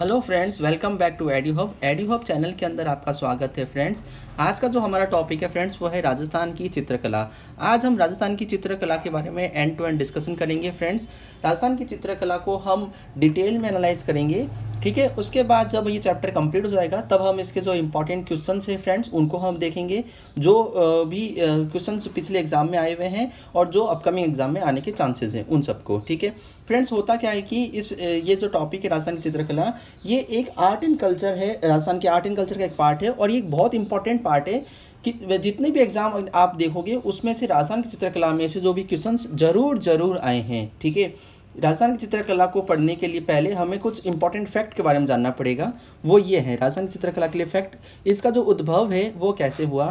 hello friends welcome back to AD Hope AD Hope channel के अंदर आपका स्वागत है फ्रेंड्स आज का जो हमारा टॉपिक है फ्रेंड्स वो है राजस्थान की चित्रकला आज हम राजस्थान की चित्रकला के बारे में एंड टू एंड डिस्कशन करेंगे फ्रेंड्स राजस्थान की चित्रकला को हम डिटेल में एनालाइज करेंगे ठीक है उसके बाद जब ये चैप्टर कंप्लीट हो जाएगा तब हम इसके जो इंपॉर्टेंट क्वेश्चन है फ्रेंड्स उनको हम देखेंगे जो भी क्वेश्चन पिछले एग्जाम में आए हुए हैं और जो अपकमिंग एग्जाम में आने के चांसेस हैं उन सबको ठीक है फ्रेंड्स होता क्या है कि इस ये जो टॉपिक है राजस्थान की चित्रकला ये एक आर्ट एंड कल्चर है राजस्थान के आर्ट एंड कल्चर का एक पार्ट है और ये एक बहुत इंपॉर्टेंट पार्ट है कि जितने भी एग्जाम आप देखोगे उसमें से राजस्थान की चित्रकला में से जो भी क्वेश्चन जरूर जरूर आए हैं ठीक है राजस्थान की चित्रकला को पढ़ने के लिए पहले हमें कुछ इंपॉर्टेंट फैक्ट के बारे में जानना पड़ेगा वो ये है राजस्थान की चित्रकला के लिए फैक्ट इसका जो उद्भव है वो कैसे हुआ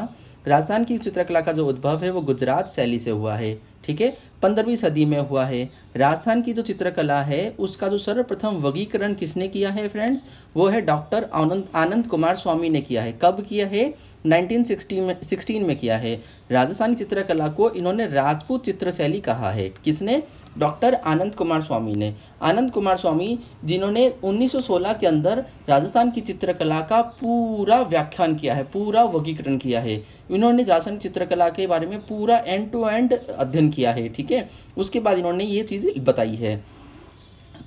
राजस्थान की चित्रकला का जो उद्भव है वो गुजरात शैली से हुआ है ठीक है पंद्रहवीं सदी में हुआ है राजस्थान की जो चित्रकला है उसका जो सर्वप्रथम वर्गीकरण किसने किया है फ्रेंड्स वो है डॉक्टर आनंद आनंद कुमार स्वामी ने किया है कब किया है 1916 में सिक्सटीन में किया है राजस्थानी चित्रकला को इन्होंने राजपूत चित्रशैली कहा है किसने डॉक्टर आनंद कुमार स्वामी ने आनंद कुमार स्वामी जिन्होंने 1916 के अंदर राजस्थान की चित्रकला का पूरा व्याख्यान किया है पूरा वर्गीकरण किया है इन्होंने राजस्थान चित्रकला के बारे में पूरा एंड टू एंड अध्ययन किया है ठीक है उसके बाद इन्होंने ये चीज़ बताई है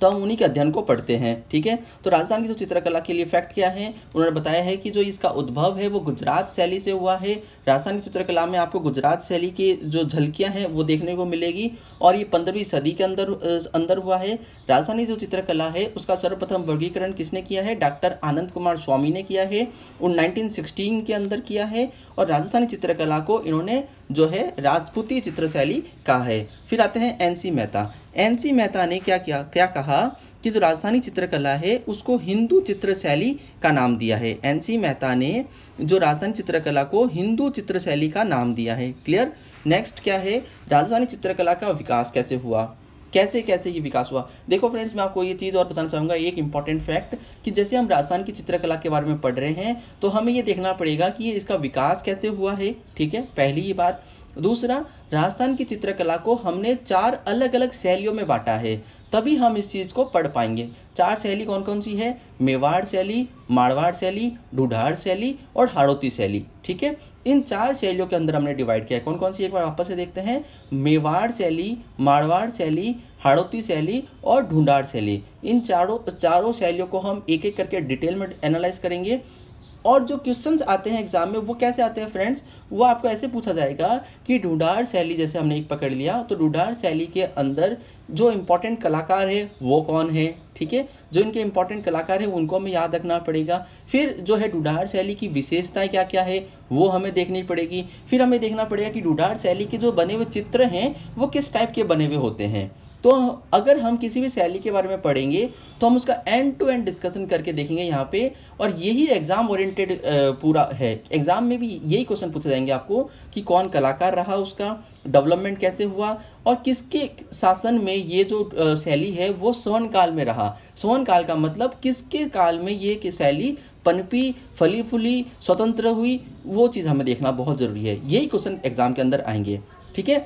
तो हम उन्हीं के अध्ययन को पढ़ते हैं ठीक है तो राजस्थान की जो चित्रकला के लिए फैक्ट क्या है उन्होंने बताया है कि जो इसका उद्भव है वो गुजरात शैली से हुआ है राजस्थान की चित्रकला में आपको गुजरात शैली की जो झलकियाँ हैं वो देखने को मिलेगी और ये पंद्रहवीं सदी के अंदर अंदर हुआ है राजस्थानी जो चित्रकला है उसका सर्वप्रथम वर्गीकरण किसने किया है डॉक्टर आनंद कुमार स्वामी ने किया है उन नाइनटीन के अंदर किया है और राजस्थानी चित्रकला को इन्होंने जो है राजपूती चित्रशैली कहा है फिर आते हैं N C Mehta NC Mehta ने क्या किया क्या कहा कि जो राजस्थानी चित्रकला है उसको हिंदू चित्र शैली का नाम दिया है एनसी मेहता ने जो राजस्थानी चित्रकला को हिंदू चित्र शैली का नाम दिया है क्लियर नेक्स्ट क्या है राजस्थानी चित्रकला का विकास कैसे हुआ कैसे कैसे ये विकास हुआ देखो फ्रेंड्स मैं आपको ये चीज़ और बताना चाहूँगा एक इंपॉर्टेंट फैक्ट कि जैसे हम राजस्थान की चित्रकला के बारे में पढ़ रहे हैं तो हमें ये देखना पड़ेगा कि इसका विकास कैसे हुआ है ठीक है पहली ही बात दूसरा राजस्थान की चित्रकला को हमने चार अलग अलग शैलियों में बांटा है तभी हम इस चीज़ को पढ़ पाएंगे चार शैली कौन कौन सी है मेवाड़ शैली मारवाड़ शैली डूढ़ाड़ शैली और हाड़ोती शैली ठीक है इन चार शैलियों के अंदर हमने डिवाइड किया है कौन कौन सी एक बार वापस से देखते हैं मेवाड़ शैली मारवाड़ शैली हाड़ोती शैली और ढूंढाड़ शैली इन चारों चारों शैलियों को हम एक एक करके डिटेल में एनालाइज करेंगे और जो क्वेश्चन आते हैं एग्जाम में वो कैसे आते हैं फ्रेंड्स वो आपको ऐसे पूछा जाएगा कि डूडार शैली जैसे हमने एक पकड़ लिया तो डूडार शैली के अंदर जो इम्पोर्टेंट कलाकार है वो कौन है ठीक है जो इनके इम्पोर्टेंट कलाकार हैं उनको हमें याद रखना पड़ेगा फिर जो है डूडार शैली की विशेषताएं क्या क्या है वो हमें देखनी पड़ेगी फिर हमें देखना पड़ेगा कि डूडार शैली के जो बने हुए चित्र हैं वो किस टाइप के बने हुए होते हैं तो अगर हम किसी भी शैली के बारे में पढ़ेंगे तो हम उसका एंड टू एंड डिस्कशन करके देखेंगे यहाँ पे और यही एग्ज़ाम ओरिएंटेड पूरा है एग्ज़ाम में भी यही क्वेश्चन पूछे जाएंगे आपको कि कौन कलाकार रहा उसका डेवलपमेंट कैसे हुआ और किसके शासन में ये जो शैली है वो स्वर्ण काल में रहा स्वर्ण काल का मतलब किसके काल में ये शैली पनपी फली फूली स्वतंत्र हुई वो चीज़ हमें देखना बहुत ज़रूरी है यही क्वेश्चन एग्ज़ाम के अंदर आएंगे ठीक है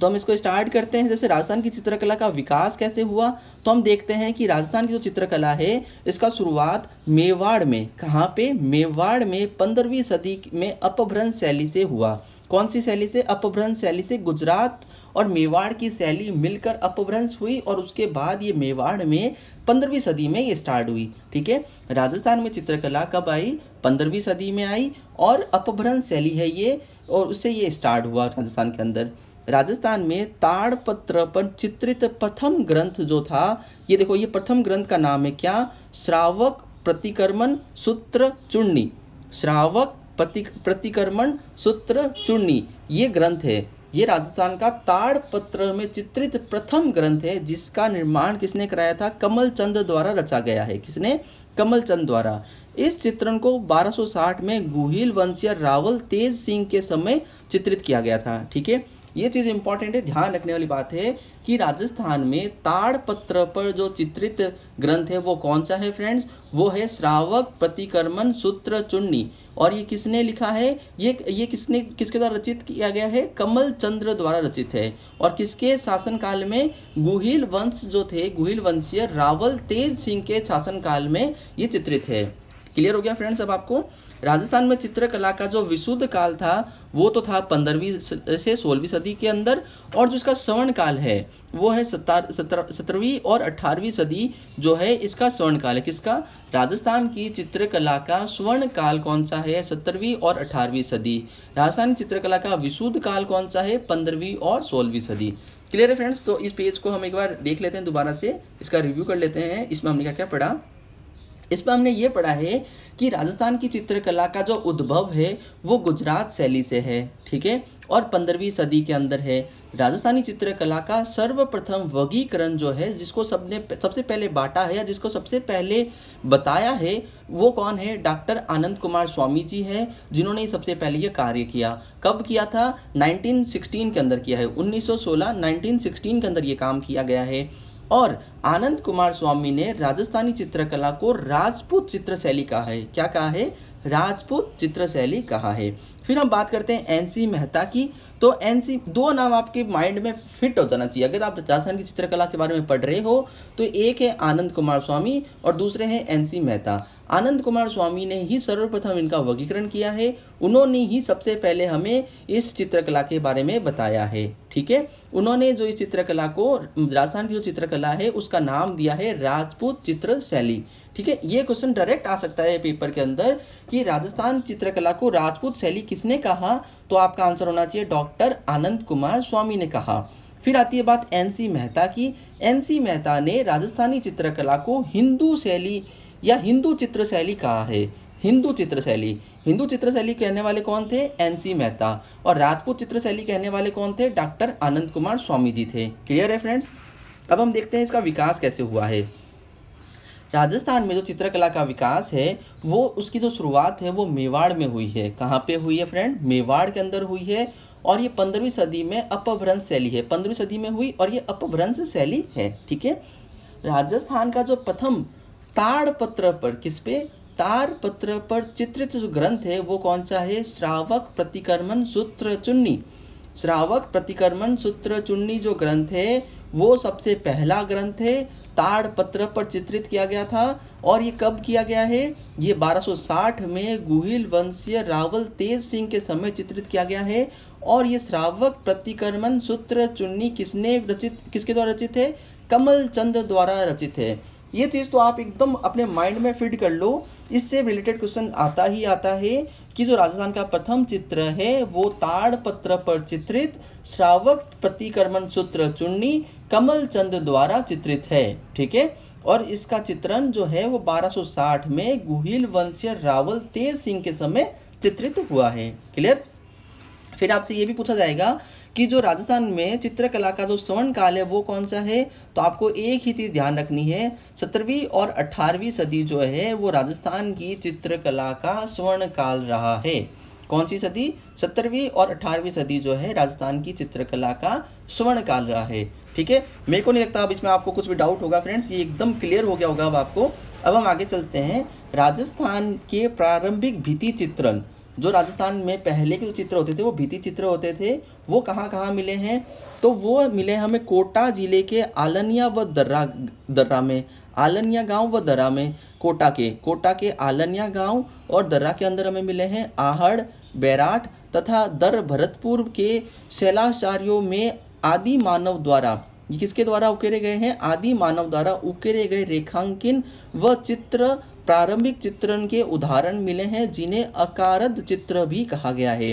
तो हम इसको स्टार्ट करते हैं जैसे राजस्थान की चित्रकला का विकास कैसे हुआ तो हम देखते हैं कि राजस्थान की जो चित्रकला है इसका शुरुआत मेवाड़ में कहाँ पे मेवाड़ में पंद्रहवीं सदी में अपभ्रंश शैली से हुआ कौन सी शैली से अपभ्रंश शैली से गुजरात और मेवाड़ की शैली मिलकर अपभ्रंश हुई और उसके बाद ये मेवाड़ में पंद्रहवीं सदी में ये स्टार्ट हुई ठीक है राजस्थान में चित्रकला कब आई पंद्रहवीं सदी में आई और अपभ्रंश शैली है ये और उससे ये स्टार्ट हुआ राजस्थान के अंदर राजस्थान में ताड़पत्र पर चित्रित प्रथम ग्रंथ जो था ये देखो ये प्रथम ग्रंथ का नाम है क्या श्रावक प्रतिकर्मण सूत्र चूर्णी श्रावक प्रति प्रतिकर्मण सूत्र चूर्णी ये ग्रंथ है ये राजस्थान का ताड़ पत्र में चित्रित प्रथम ग्रंथ है जिसका निर्माण किसने कराया था कमल चंद द्वारा रचा गया है किसने कमल चंद द्वारा इस चित्रण को 1260 में गुहिल वंशीय रावल तेज सिंह के समय चित्रित किया गया था ठीक है ये चीज़ इम्पॉर्टेंट है ध्यान रखने वाली बात है कि राजस्थान में ताड़पत्र पर जो चित्रित ग्रंथ है वो कौन सा है फ्रेंड्स वो है श्रावक प्रतिकर्मन सूत्र चुन्नी और ये किसने लिखा है ये ये किसने किसके द्वारा रचित किया गया है कमल चंद्र द्वारा रचित है और किसके शासनकाल में गुहिल वंश जो थे गुहिल वंशीय रावल तेज सिंह के शासनकाल में ये चित्रित है क्लियर हो गया फ्रेंड्स अब आपको राजस्थान में चित्रकला का जो विशुद्ध काल था वो तो था पंद्रहवीं से सोलहवीं सदी के अंदर और जो इसका स्वर्ण काल है वो है सत्तर सत्रहवीं और अठारहवीं सदी जो है इसका स्वर्ण काल है किसका राजस्थान की चित्रकला का स्वर्ण काल कौन सा है सत्रहवीं और अठारहवीं सदी राजस्थान की चित्रकला का विशुद्ध काल कौन सा है पंद्रहवीं और सोलहवीं सदी क्लियर है फ्रेंड्स तो इस पेज को हम एक बार देख लेते हैं दोबारा से इसका रिव्यू कर लेते हैं इसमें हमने क्या क्या पढ़ा इसमें हमने ये पढ़ा है कि राजस्थान की चित्रकला का जो उद्भव है वो गुजरात शैली से है ठीक है और पंद्रहवीं सदी के अंदर है राजस्थानी चित्रकला का सर्वप्रथम वर्गीकरण जो है जिसको सबने सबसे पहले बांटा है या जिसको सबसे पहले बताया है वो कौन है डॉक्टर आनंद कुमार स्वामी जी हैं जिन्होंने सबसे पहले ये कार्य किया कब किया था 1916 के अंदर किया है 1916 1916 के अंदर ये काम किया गया है और आनंद कुमार स्वामी ने राजस्थानी चित्रकला को राजपूत चित्रशैली कहा है क्या कहा है राजपूत चित्र शैली कहा है फिर हम बात करते हैं एनसी मेहता की तो एनसी दो नाम आपके माइंड में फिट हो जाना चाहिए अगर आप राजस्थान की चित्रकला के बारे में पढ़ रहे हो तो एक है आनंद कुमार स्वामी और दूसरे हैं एनसी मेहता आनंद कुमार स्वामी ने ही सर्वप्रथम इनका वर्गीकरण किया है उन्होंने ही सबसे पहले हमें इस चित्रकला के बारे में बताया है ठीक है उन्होंने जो इस चित्रकला को राजस्थान की जो चित्रकला है उसका नाम दिया है राजपूत चित्र शैली ठीक है ये क्वेश्चन डायरेक्ट आ सकता है पेपर के अंदर कि राजस्थान चित्रकला को राजपूत शैली किसने कहा तो आपका आंसर होना चाहिए डॉक्टर आनंद कुमार स्वामी ने कहा फिर आती है बात एनसी मेहता की एनसी मेहता ने राजस्थानी चित्रकला को हिंदू शैली या हिंदू चित्र शैली कहा है हिंदू चित्रशैली हिंदू चित्रशैली कहने वाले कौन थे एनसी मेहता और राजपूत चित्र शैली कहने वाले कौन थे डॉक्टर आनंद कुमार स्वामी जी थे क्लियर है फ्रेंड्स अब हम देखते हैं इसका विकास कैसे हुआ है राजस्थान में जो चित्रकला का विकास है वो उसकी जो शुरुआत है वो मेवाड़ में हुई है कहाँ पे हुई है फ्रेंड मेवाड़ के अंदर हुई है और ये पंद्रहवीं सदी में अपभ्रंश शैली है पंद्रहवीं सदी में हुई और ये अपभ्रंश शैली है ठीक है राजस्थान का जो प्रथम ताड़पत्र पर किस पे ताड़पत्र पर चित्रित जो ग्रंथ है वो कौन सा है श्रावक प्रतिकर्मण सूत्र चुन्नी श्रावक प्रतिकर्मण सूत्र चुन्नी जो ग्रंथ है वो सबसे पहला ग्रंथ है पत्र पर चित्रित किया गया था और ये कब किया गया है ये 1260 में गुहिल वंशीय रावल तेज सिंह के समय चित्रित किया गया है और ये श्रावक प्रतिक्रमण सूत्र चुन्नी किसने रचित किसके द्वारा रचित है कमल चंद द्वारा रचित है ये चीज़ तो आप एकदम अपने माइंड में फिट कर लो इससे रिलेटेड क्वेश्चन आता ही आता है कि जो राजस्थान का प्रथम चित्र है वो ताड़ पत्र पर चित्रित श्रावक प्रतिक्रमण सूत्र चुन्नी कमल चंद द्वारा चित्रित है ठीक है और इसका चित्रण जो है वो 1260 में गुहिल वंशीय रावल तेज सिंह के समय चित्रित हुआ है क्लियर फिर आपसे ये भी पूछा जाएगा कि जो राजस्थान में चित्रकला का जो स्वर्ण काल है वो कौन सा है तो आपको एक ही चीज़ ध्यान रखनी है सत्रहवीं और अट्ठारहवीं सदी जो है वो राजस्थान की चित्रकला का स्वर्ण काल रहा है कौन सी सदी सत्रहवीं और अठारहवीं सदी जो है राजस्थान की चित्रकला का स्वर्ण काल रहा है ठीक है मेरे को नहीं लगता अब इसमें आपको कुछ भी डाउट होगा फ्रेंड्स ये एकदम क्लियर हो गया होगा अब आपको अब हम आगे चलते हैं राजस्थान के प्रारंभिक भीति चित्रण जो राजस्थान में पहले के जो चित्र होते थे वो भीति चित्र होते थे वो कहाँ कहाँ मिले हैं तो वो मिले हमें कोटा जिले के आलनिया व दर्रा दर्रा में आलनिया गांव व दर्रा में कोटा के कोटा के आलनिया गांव और दर्रा के अंदर हमें मिले हैं आहड़ बैराट तथा दर भरतपुर के शैलाचार्यों में आदि मानव द्वारा ये किसके द्वारा उकेरे गए हैं आदि मानव द्वारा उकेरे गए रेखांकिन व चित्र प्रारंभिक चित्रण के उदाहरण मिले हैं जिन्हें अकारद चित्र भी कहा गया है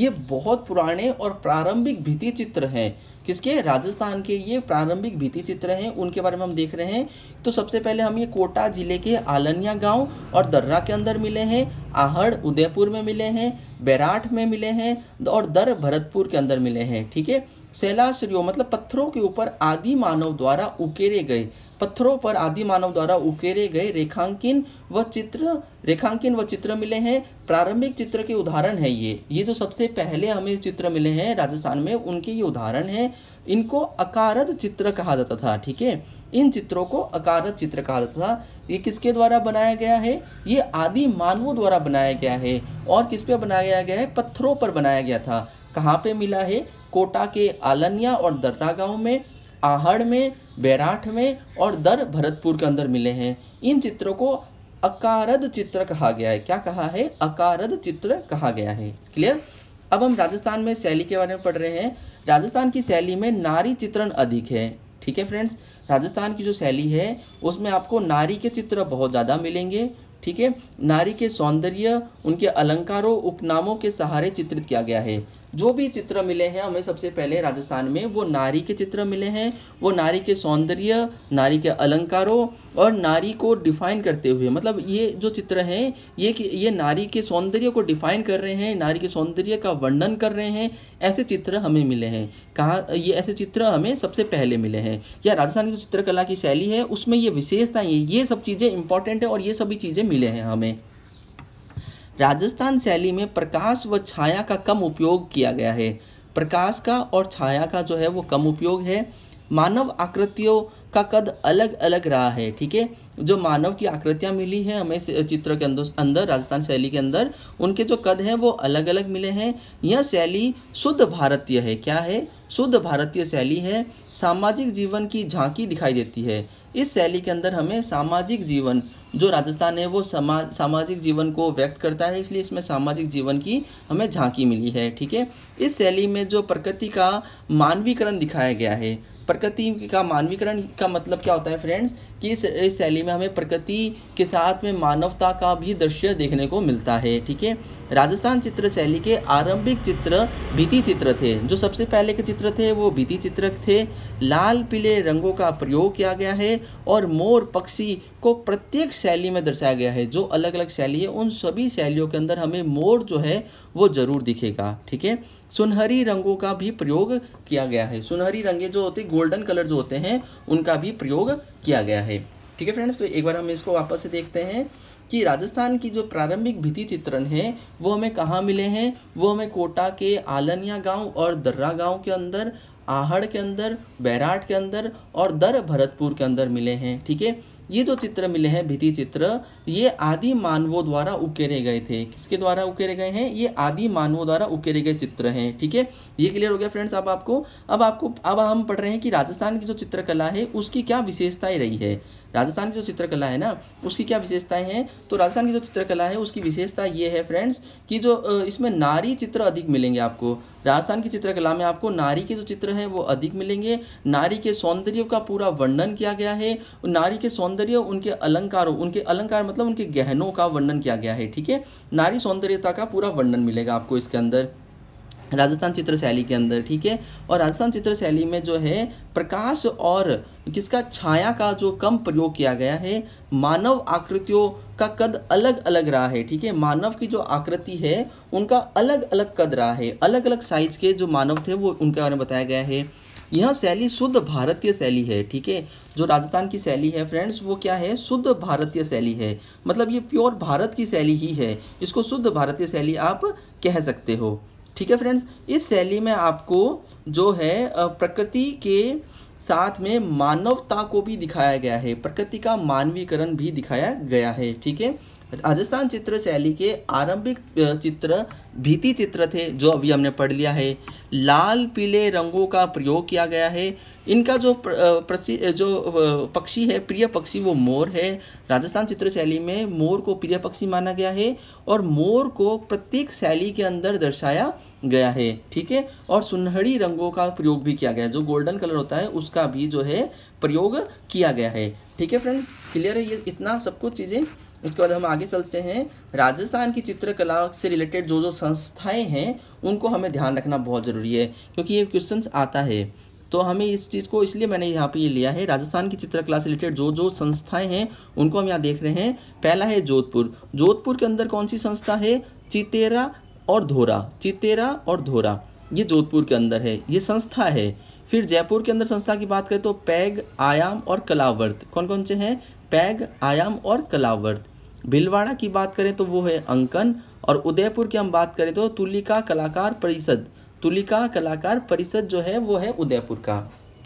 ये बहुत पुराने और प्रारंभिक भित्ति चित्र हैं किसके राजस्थान के ये प्रारंभिक भित्ति चित्र हैं उनके बारे में हम देख रहे हैं तो सबसे पहले हम ये कोटा जिले के आलनिया गांव और दर्रा के अंदर मिले हैं आहड़ उदयपुर में मिले हैं बैराठ में मिले हैं और दर भरतपुर के अंदर मिले हैं ठीक है शैलाश्रियो मतलब पत्थरों के ऊपर आदि मानव द्वारा उकेरे गए पत्थरों पर आदि मानव द्वारा उकेरे गए रेखांकिन व चित्र रेखांकिन व चित्र मिले हैं प्रारंभिक चित्र के उदाहरण है ये ये जो सबसे पहले हमें चित्र मिले हैं राजस्थान में उनके ये उदाहरण हैं इनको अकारद चित्र कहा जाता था ठीक है इन चित्रों को अकारद चित्र कहा जाता था ये किसके द्वारा बनाया गया है ये आदि मानवों द्वारा बनाया गया है और किस पे बनाया गया है पत्थरों पर बनाया गया था कहाँ पे मिला है कोटा के आलनिया और दर्रा गाँव में आहड़ में बैराठ में और दर भरतपुर के अंदर मिले हैं इन चित्रों को अकारद चित्र कहा गया है क्या कहा है अकारद चित्र कहा गया है क्लियर अब हम राजस्थान में शैली के बारे में पढ़ रहे हैं राजस्थान की शैली में नारी चित्रण अधिक है ठीक है फ्रेंड्स राजस्थान की जो शैली है उसमें आपको नारी के चित्र बहुत ज़्यादा मिलेंगे ठीक है नारी के सौंदर्य उनके अलंकारों उपनामों के सहारे चित्रित किया गया है जो भी चित्र मिले हैं हमें सबसे पहले राजस्थान में वो नारी के चित्र मिले हैं वो नारी के सौंदर्य नारी के अलंकारों और नारी को डिफाइन करते हुए मतलब ये जो चित्र हैं ये ये नारी के सौंदर्य को डिफाइन कर रहे हैं नारी के सौंदर्य का वर्णन कर रहे हैं ऐसे चित्र हमें मिले हैं कहाँ ये ऐसे चित्र हमें सबसे पहले मिले हैं या राजस्थान की जो चित्रकला की शैली है उसमें ये विशेषताएँ ये सब चीज़ें इंपॉर्टेंट है और ये सभी चीज़ें मिले हैं हमें राजस्थान शैली में प्रकाश व छाया का कम उपयोग किया गया है प्रकाश का और छाया का जो है वो कम उपयोग है मानव आकृतियों का कद अलग अलग रहा है ठीक है जो मानव की आकृतियाँ मिली है हमें चित्र के अंदर अंदर राजस्थान शैली के अंदर उनके जो कद हैं वो अलग अलग मिले हैं यह शैली शुद्ध भारतीय है क्या है शुद्ध भारतीय शैली है सामाजिक जीवन की झांकी दिखाई देती है इस शैली के अंदर हमें सामाजिक जीवन जो राजस्थान है वो समाज सामाजिक जीवन को व्यक्त करता है इसलिए इसमें सामाजिक जीवन की हमें झांकी मिली है ठीक है इस शैली में जो प्रकृति का मानवीकरण दिखाया गया है प्रकृति का मानवीकरण का मतलब क्या होता है फ्रेंड्स कि इस शैली में हमें प्रकृति के साथ में मानवता का भी दृश्य देखने को मिलता है ठीक है राजस्थान चित्र शैली के आरंभिक चित्र भीति चित्र थे जो सबसे पहले के चित्र थे वो भीति चित्र थे लाल पीले रंगों का प्रयोग किया गया है और मोर पक्षी को प्रत्येक शैली में दर्शाया गया है जो अलग अलग शैली है उन सभी शैलियों के अंदर हमें मोर जो है वो ज़रूर दिखेगा ठीक है सुनहरी रंगों का भी प्रयोग किया गया है सुनहरी रंगे जो होते हैं गोल्डन कलर जो होते हैं उनका भी प्रयोग किया गया है ठीक है फ्रेंड्स तो एक बार हम इसको वापस से देखते हैं कि राजस्थान की जो प्रारंभिक भित्ति चित्रण है वो हमें कहाँ मिले हैं वो हमें कोटा के आलनिया गांव और दर्रा गांव के अंदर आहड़ के अंदर बैराट के अंदर और दर भरतपुर के अंदर मिले हैं ठीक है ये जो चित्र मिले हैं भित्ति चित्र ये आदि मानवों द्वारा उकेरे गए थे किसके द्वारा उकेरे गए हैं ये आदि मानवों द्वारा उकेरे गए चित्र हैं ठीक है ये क्लियर हो गया फ्रेंड्स अब आपको अब आपको अब हम पढ़ रहे हैं कि राजस्थान की जो चित्रकला है उसकी क्या विशेषताएं रही है राजस्थान की जो चित्रकला है ना उसकी क्या विशेषताएं हैं तो राजस्थान की जो चित्रकला है उसकी विशेषता ये है फ्रेंड्स कि जो इसमें नारी चित्र अधिक मिलेंगे आपको राजस्थान की चित्रकला में आपको नारी के जो चित्र हैं वो अधिक मिलेंगे नारी के सौंदर्य का पूरा वर्णन किया गया है नारी के सौंदर्य उनके अलंकारों उनके अलंकार मतलब उनके गहनों का वर्णन किया गया है ठीक है नारी सौंदर्यता का पूरा वर्णन मिलेगा आपको इसके अंदर राजस्थान चित्र शैली के अंदर ठीक है और राजस्थान चित्र शैली में जो है प्रकाश और जिसका छाया का जो कम प्रयोग किया गया है मानव आकृतियों का कद अलग अलग रहा है ठीक है मानव की जो आकृति है उनका अलग अलग कद रहा है अलग अलग साइज के जो मानव थे वो उनके बारे में बताया गया है यह शैली शुद्ध भारतीय शैली है ठीक है जो राजस्थान की शैली है फ्रेंड्स वो क्या है शुद्ध भारतीय शैली है मतलब ये प्योर भारत की शैली ही है इसको शुद्ध भारतीय शैली आप कह सकते हो ठीक है फ्रेंड्स इस शैली में आपको जो है प्रकृति के साथ में मानवता को भी दिखाया गया है प्रकृति का मानवीकरण भी दिखाया गया है ठीक है राजस्थान चित्र शैली के आरंभिक चित्र भीति चित्र थे जो अभी हमने पढ़ लिया है लाल पीले रंगों का प्रयोग किया गया है इनका जो प्रसि जो पक्षी है प्रिय पक्षी वो मोर है राजस्थान चित्र शैली में मोर को प्रिय पक्षी माना गया है और मोर को प्रत्येक शैली के अंदर दर्शाया गया है ठीक है और सुनहरी रंगों का प्रयोग भी किया गया है जो गोल्डन कलर होता है उसका भी जो है प्रयोग किया गया है ठीक है फ्रेंड्स क्लियर है ये इतना सब कुछ चीज़ें उसके बाद हम आगे चलते हैं राजस्थान की चित्रकला से रिलेटेड जो जो संस्थाएं हैं उनको हमें ध्यान रखना बहुत ज़रूरी है क्योंकि ये क्वेश्चन आता है तो हमें इस चीज़ को इसलिए मैंने यहाँ पे ये लिया है राजस्थान की चित्रकला से रिलेटेड जो जो संस्थाएं हैं उनको हम यहाँ देख रहे हैं पहला है जोधपुर जोधपुर के अंदर कौन सी संस्था है चितेरा और धोरा चितेरा और धोरा ये जोधपुर के अंदर है ये संस्था है फिर जयपुर के अंदर संस्था की बात करें तो पैग आयाम और कलावर्त कौन कौन से हैं पैग आयाम और कलावर्त भिलवाड़ा की बात करें तो वो है अंकन और उदयपुर की हम बात करें तो तुलिका कलाकार परिषद तुलिका कलाकार परिषद जो है वो है उदयपुर का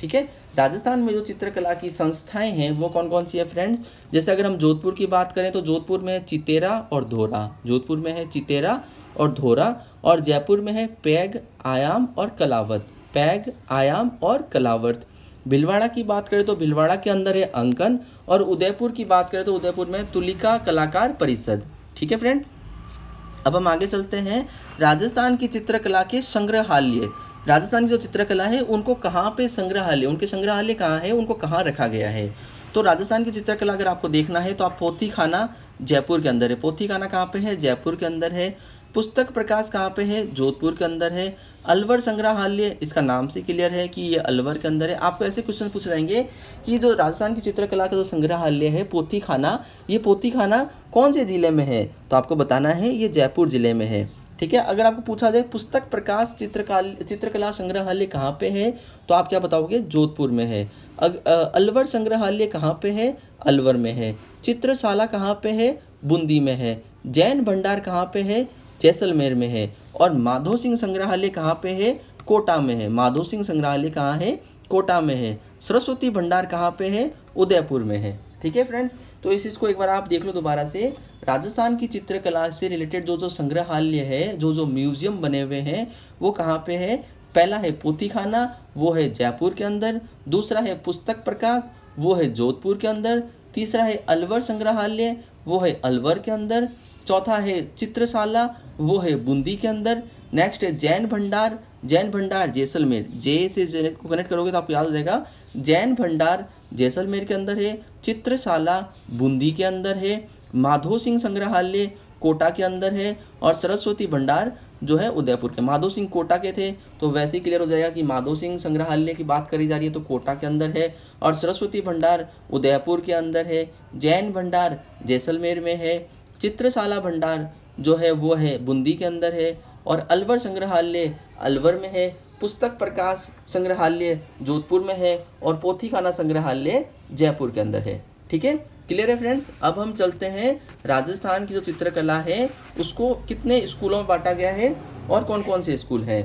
ठीक है राजस्थान में जो चित्रकला की संस्थाएं हैं वो कौन कौन सी है फ्रेंड्स जैसे अगर हम जोधपुर की बात करें तो जोधपुर में है चितेरा और धोरा जोधपुर में है चितेरा और धोरा और जयपुर में है पैग आयाम और कलावत पैग आयाम और कलावत भिलवाड़ा की बात करें तो भिलवाड़ा के अंदर है अंकन और उदयपुर की बात करें तो उदयपुर में तुलिका कलाकार परिषद ठीक है फ्रेंड अब हम आगे चलते हैं राजस्थान की चित्रकला के संग्रहालय राजस्थान की जो चित्रकला है उनको कहाँ पे संग्रहालय उनके संग्रहालय कहाँ है उनको कहाँ रखा गया है तो राजस्थान की चित्रकला अगर आपको देखना है तो आप पोथी खाना जयपुर के अंदर है पोथी खाना कहाँ पे है जयपुर के अंदर है पुस्तक प्रकाश कहाँ पे है जोधपुर के अंदर है अलवर संग्रहालय इसका नाम से क्लियर है कि ये अलवर के अंदर है आपको ऐसे क्वेश्चन पूछ जाएंगे कि जो राजस्थान की चित्रकला का जो संग्रहालय है पोथी खाना ये पोथी खाना कौन से ज़िले में है तो आपको बताना है ये जयपुर ज़िले में है ठीक है अगर आपको पूछा जाए पुस्तक प्रकाश चित्रकाल चित्रकला संग्रहालय कहाँ पे है तो आप क्या बताओगे जोधपुर में है अग, अ, अलवर संग्रहालय कहाँ पे है अलवर में है चित्रशाला कहाँ पे है बूंदी में है जैन भंडार कहाँ पे है जैसलमेर में है और माधो सिंह संग्रहालय कहाँ पे है कोटा में है माधो सिंह संग्रहालय कहाँ है कोटा में है सरस्वती भंडार कहाँ पे है उदयपुर में है ठीक है फ्रेंड्स तो इस चीज़ को एक बार आप देख लो दोबारा से राजस्थान की चित्रकला से रिलेटेड जो जो संग्रहालय है जो जो म्यूजियम बने हुए हैं वो कहाँ पे है पहला है पोथीखाना वो है जयपुर के अंदर दूसरा है पुस्तक प्रकाश वो है जोधपुर के अंदर तीसरा है अलवर संग्रहालय वो है अलवर के अंदर चौथा है चित्रशाला वो है बूंदी के अंदर नेक्स्ट है जैन भंडार जैन भंडार जैसलमेर जे से जैन को कनेक्ट करोगे तो आपको याद हो जाएगा जैन भंडार जैसलमेर के अंदर है चित्रशाला बूंदी के अंदर है माधो सिंह संग्रहालय कोटा के अंदर है और सरस्वती भंडार जो है उदयपुर के माधो सिंह कोटा के थे तो वैसे ही क्लियर हो जाएगा कि माधो सिंह संग्रहालय की बात करी जा रही है तो कोटा के अंदर है और सरस्वती भंडार उदयपुर के अंदर है जैन भंडार जैसलमेर में है चित्रशाला भंडार जो है वो है बूंदी के अंदर है और अलवर संग्रहालय अलवर में है पुस्तक प्रकाश संग्रहालय जोधपुर में है और पोथीखाना संग्रहालय जयपुर के अंदर है ठीक है क्लियर है फ्रेंड्स अब हम चलते हैं राजस्थान की जो चित्रकला है उसको कितने स्कूलों में बांटा गया है और कौन कौन से स्कूल हैं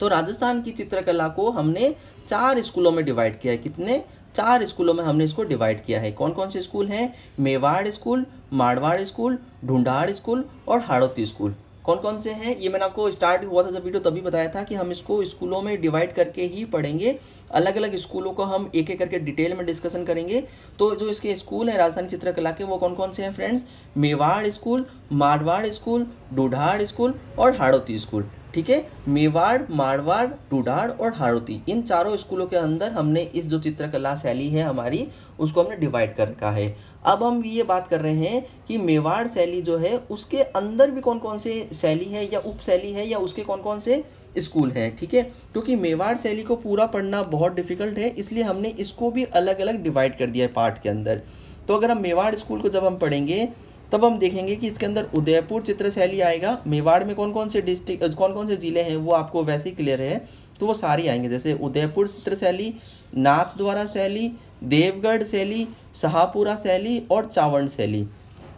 तो राजस्थान की चित्रकला को हमने चार स्कूलों में डिवाइड किया है कितने चार स्कूलों में हमने इसको डिवाइड किया है कौन कौन से स्कूल हैं Mewar school Marwar school Dhundhar school और हाड़ोती स्कूल कौन कौन से हैं ये मैंने आपको स्टार्ट हुआ था जब वीडियो तभी बताया था कि हम इसको स्कूलों में डिवाइड करके ही पढ़ेंगे अलग अलग स्कूलों को हम एक एक करके डिटेल में डिस्कशन करेंगे तो जो इसके स्कूल हैं राजधानी चित्रकला के वो कौन कौन से हैं friends Mewar school Marwar school डूढ़ाड़ स्कूल और हाड़ौती स्कूल ठीक है मेवाड़ मारवाड़ टूडाड़ और हारोती इन चारों स्कूलों के अंदर हमने इस जो चित्रकला शैली है हमारी उसको हमने डिवाइड कर रखा है अब हम ये बात कर रहे हैं कि मेवाड़ शैली जो है उसके अंदर भी कौन कौन से शैली है या उप शैली है या उसके कौन कौन से स्कूल हैं ठीक है क्योंकि मेवाड़ शैली को पूरा पढ़ना बहुत डिफिकल्ट है इसलिए हमने इसको भी अलग अलग डिवाइड कर दिया है पार्ट के अंदर तो अगर हम मेवाड़ स्कूल को जब हम पढ़ेंगे तब हम देखेंगे कि इसके अंदर उदयपुर चित्रशैली आएगा मेवाड़ में कौन कौन से डिस्ट्रिक्ट कौन कौन से ज़िले हैं वो आपको वैसे ही क्लियर है तो वो सारी आएंगे जैसे उदयपुर चित्रशैली द्वारा शैली देवगढ़ शैली शाहपुरा शैली और चावंड शैली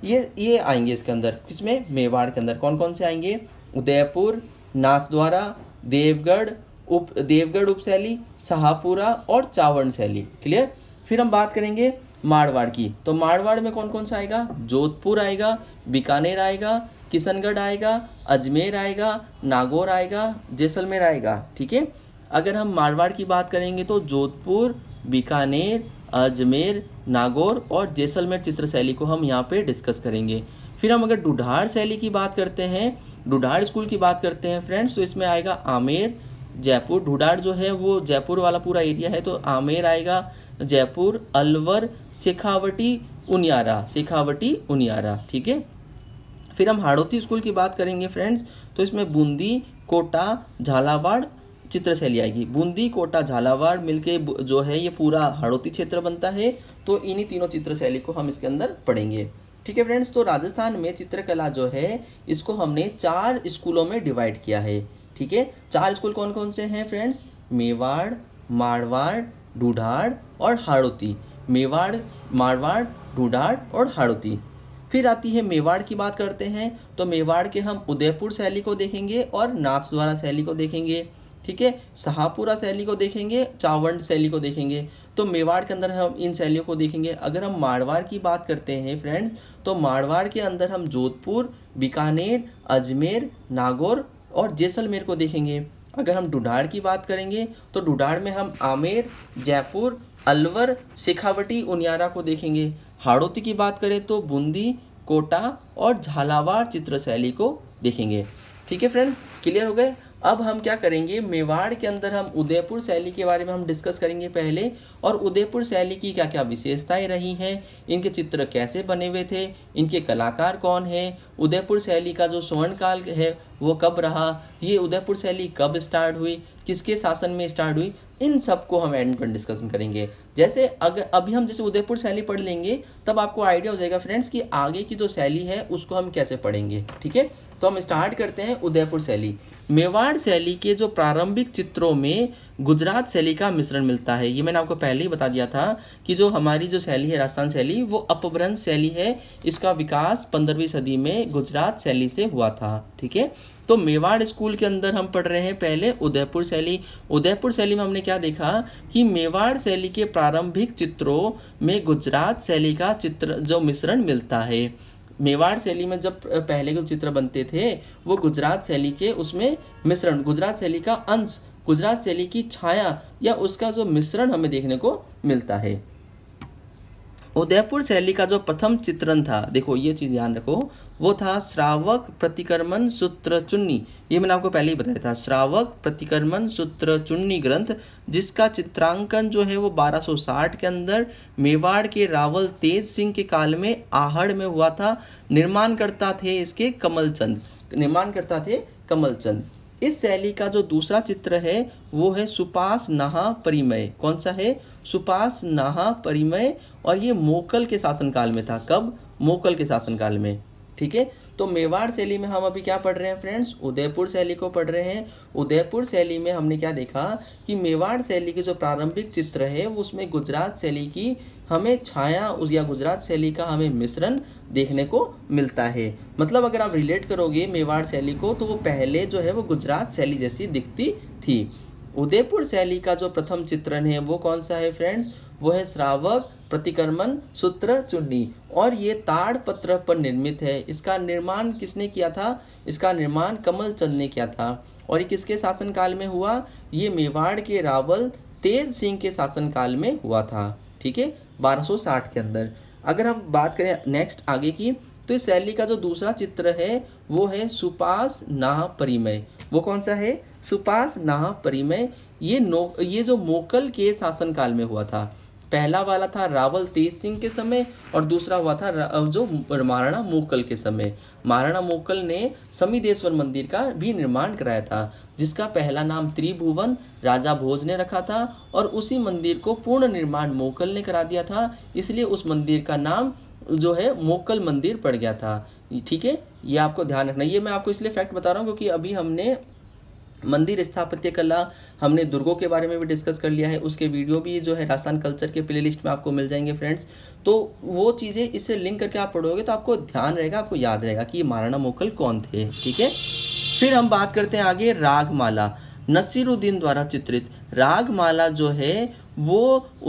ये ये आएंगे इसके अंदर किसमें मेवाड़ के अंदर कौन कौन से आएंगे उदयपुर द्वारा देवगढ़ उप देवगढ़ उपशैली शाहपुरा और चावंड शैली क्लियर फिर हम बात करेंगे मारवाड़ की तो मारवाड़ में कौन कौन सा आएगा जोधपुर आएगा बीकानेर आएगा किशनगढ़ आएगा अजमेर आएगा नागौर आएगा जैसलमेर आएगा ठीक है अगर हम मारवाड़ की बात करेंगे तो जोधपुर बीकानेर अजमेर नागौर और जैसलमेर चित्र शैली को हम यहाँ पे डिस्कस करेंगे फिर हम अगर डुढार शैली की बात करते हैं डुढार स्कूल की बात करते हैं फ्रेंड्स तो इसमें आएगा आमेर जयपुर ढूढ़ाड़ जो है वो जयपुर वाला पूरा एरिया है तो आमेर आएगा जयपुर अलवर शेखावटी उनियारा शेखावटी उनियारा ठीक है फिर हम हाड़ोती स्कूल की बात करेंगे फ्रेंड्स तो इसमें बूंदी कोटा झालावाड़ चित्रशैली आएगी बूंदी कोटा झालावाड़ मिलके जो है ये पूरा हाड़ोती क्षेत्र बनता है तो इन्हीं तीनों चित्रशैली को हम इसके अंदर पढ़ेंगे ठीक है फ्रेंड्स तो राजस्थान में चित्रकला जो है इसको हमने चार स्कूलों में डिवाइड किया है ठीक है चार स्कूल कौन कौन से हैं फ्रेंड्स मेवाड़ मारवाड़ डूढ़ाड़ और हाड़ोती मेवाड़ मारवाड़ डूढ़ाड़ और हाड़ोती फिर आती है मेवाड़ की बात करते हैं तो मेवाड़ के हम उदयपुर शैली को देखेंगे और नाथद्वारा शैली को देखेंगे ठीक है शाहपुरा शैली को देखेंगे चावंड शैली को देखेंगे तो मेवाड़ के अंदर हम इन शैलियों को देखेंगे अगर हम मारवाड़ की बात करते हैं फ्रेंड्स तो मारवाड़ के अंदर हम जोधपुर बीकानेर अजमेर नागौर और जैसलमेर को देखेंगे अगर हम डुडाड़ की बात करेंगे तो डुडाड़ में हम आमेर जयपुर अलवर शेखावटी उनियारा को देखेंगे हाड़ोती की बात करें तो बूंदी कोटा और झालावाड़ चित्रशैली को देखेंगे ठीक है फ्रेंड क्लियर हो गए अब हम क्या करेंगे मेवाड़ के अंदर हम उदयपुर शैली के बारे में हम डिस्कस करेंगे पहले और उदयपुर शैली की क्या क्या विशेषताएं रही हैं इनके चित्र कैसे बने हुए थे इनके कलाकार कौन हैं उदयपुर शैली का जो स्वर्ण काल है वो कब रहा ये उदयपुर शैली कब स्टार्ट हुई किसके शासन में स्टार्ट हुई इन सब को हम एंड पर डिस्कशन करेंगे जैसे अगर अभी हम जैसे उदयपुर शैली पढ़ लेंगे तब आपको आइडिया हो जाएगा फ्रेंड्स कि आगे की जो शैली है उसको हम कैसे पढ़ेंगे ठीक है तो हम स्टार्ट करते हैं उदयपुर शैली मेवाड़ शैली के जो प्रारंभिक चित्रों में गुजरात शैली का मिश्रण मिलता है ये मैंने आपको पहले ही बता दिया था कि जो हमारी जो शैली है राजस्थान शैली वो अपभ्रंश शैली है इसका विकास पंद्रहवीं सदी में गुजरात शैली से हुआ था ठीक है तो मेवाड़ स्कूल के अंदर हम पढ़ रहे हैं पहले उदयपुर शैली उदयपुर शैली में हमने क्या देखा कि मेवाड़ शैली के प्रारंभिक चित्रों में गुजरात शैली का चित्र जो मिश्रण मिलता है मेवाड़ शैली में जब पहले के चित्र बनते थे वो गुजरात शैली के उसमें मिश्रण गुजरात शैली का अंश गुजरात शैली की छाया या उसका जो मिश्रण हमें देखने को मिलता है उदयपुर शैली का जो प्रथम चित्रण था देखो ये चीज़ ध्यान रखो वो था श्रावक प्रतिकर्मण सूत्र चुन्नी ये मैंने आपको पहले ही बताया था श्रावक प्रतिकर्मण सूत्र चुन्नी ग्रंथ जिसका चित्रांकन जो है वो 1260 के अंदर मेवाड़ के रावल तेज सिंह के काल में आहड़ में हुआ था निर्माणकर्ता थे इसके कमलचंद निर्माणकर्ता थे कमलचंद इस शैली का जो दूसरा चित्र है वो है सुपास नहा परिमय कौन सा है सुपास नहा परिमय और ये मोकल के शासनकाल में था कब मोकल के शासनकाल में ठीक है तो मेवाड़ शैली में हम अभी क्या पढ़ रहे हैं फ्रेंड्स उदयपुर शैली को पढ़ रहे हैं उदयपुर शैली में हमने क्या देखा कि मेवाड़ शैली के जो प्रारंभिक चित्र है उसमें गुजरात शैली की हमें छाया उस या गुजरात शैली का हमें मिश्रण देखने को मिलता है मतलब अगर आप रिलेट करोगे मेवाड़ शैली को तो वो पहले जो है वो गुजरात शैली जैसी दिखती थी उदयपुर शैली का जो प्रथम चित्रण है वो कौन सा है फ्रेंड्स वो है श्रावक प्रतिक्रमण सूत्र चुन्नी और ये ताड़ पत्र पर निर्मित है इसका निर्माण किसने किया था इसका निर्माण कमल चंद ने किया था और ये किसके शासनकाल में हुआ ये मेवाड़ के रावल तेज सिंह के शासनकाल में हुआ था ठीक है 1260 के अंदर अगर हम बात करें नेक्स्ट आगे की तो इस शैली का जो दूसरा चित्र है वो है सुपास नाह परिमय वो कौन सा है सुपास नाह परिमय ये नो ये जो मोकल के शासनकाल में हुआ था पहला वाला था रावल तेज सिंह के समय और दूसरा हुआ था जो महाराणा मोकल के समय महाराणा मोकल ने समीदेश्वर मंदिर का भी निर्माण कराया था जिसका पहला नाम त्रिभुवन राजा भोज ने रखा था और उसी मंदिर को पूर्ण निर्माण मोकल ने करा दिया था इसलिए उस मंदिर का नाम जो है मोकल मंदिर पड़ गया था ठीक है ये आपको ध्यान रखना ये मैं आपको इसलिए फैक्ट बता रहा हूँ क्योंकि अभी हमने मंदिर स्थापत्य कला हमने दुर्गों के बारे में भी डिस्कस कर लिया है उसके वीडियो भी जो है राजस्थान कल्चर के प्लेलिस्ट में आपको मिल जाएंगे फ्रेंड्स तो वो चीज़ें इसे लिंक करके आप पढ़ोगे तो आपको ध्यान रहेगा आपको याद रहेगा कि महाराणा मोकल कौन थे ठीक है फिर हम बात करते हैं आगे रागमाला नसीरुद्दीन द्वारा चित्रित रागमाला जो है वो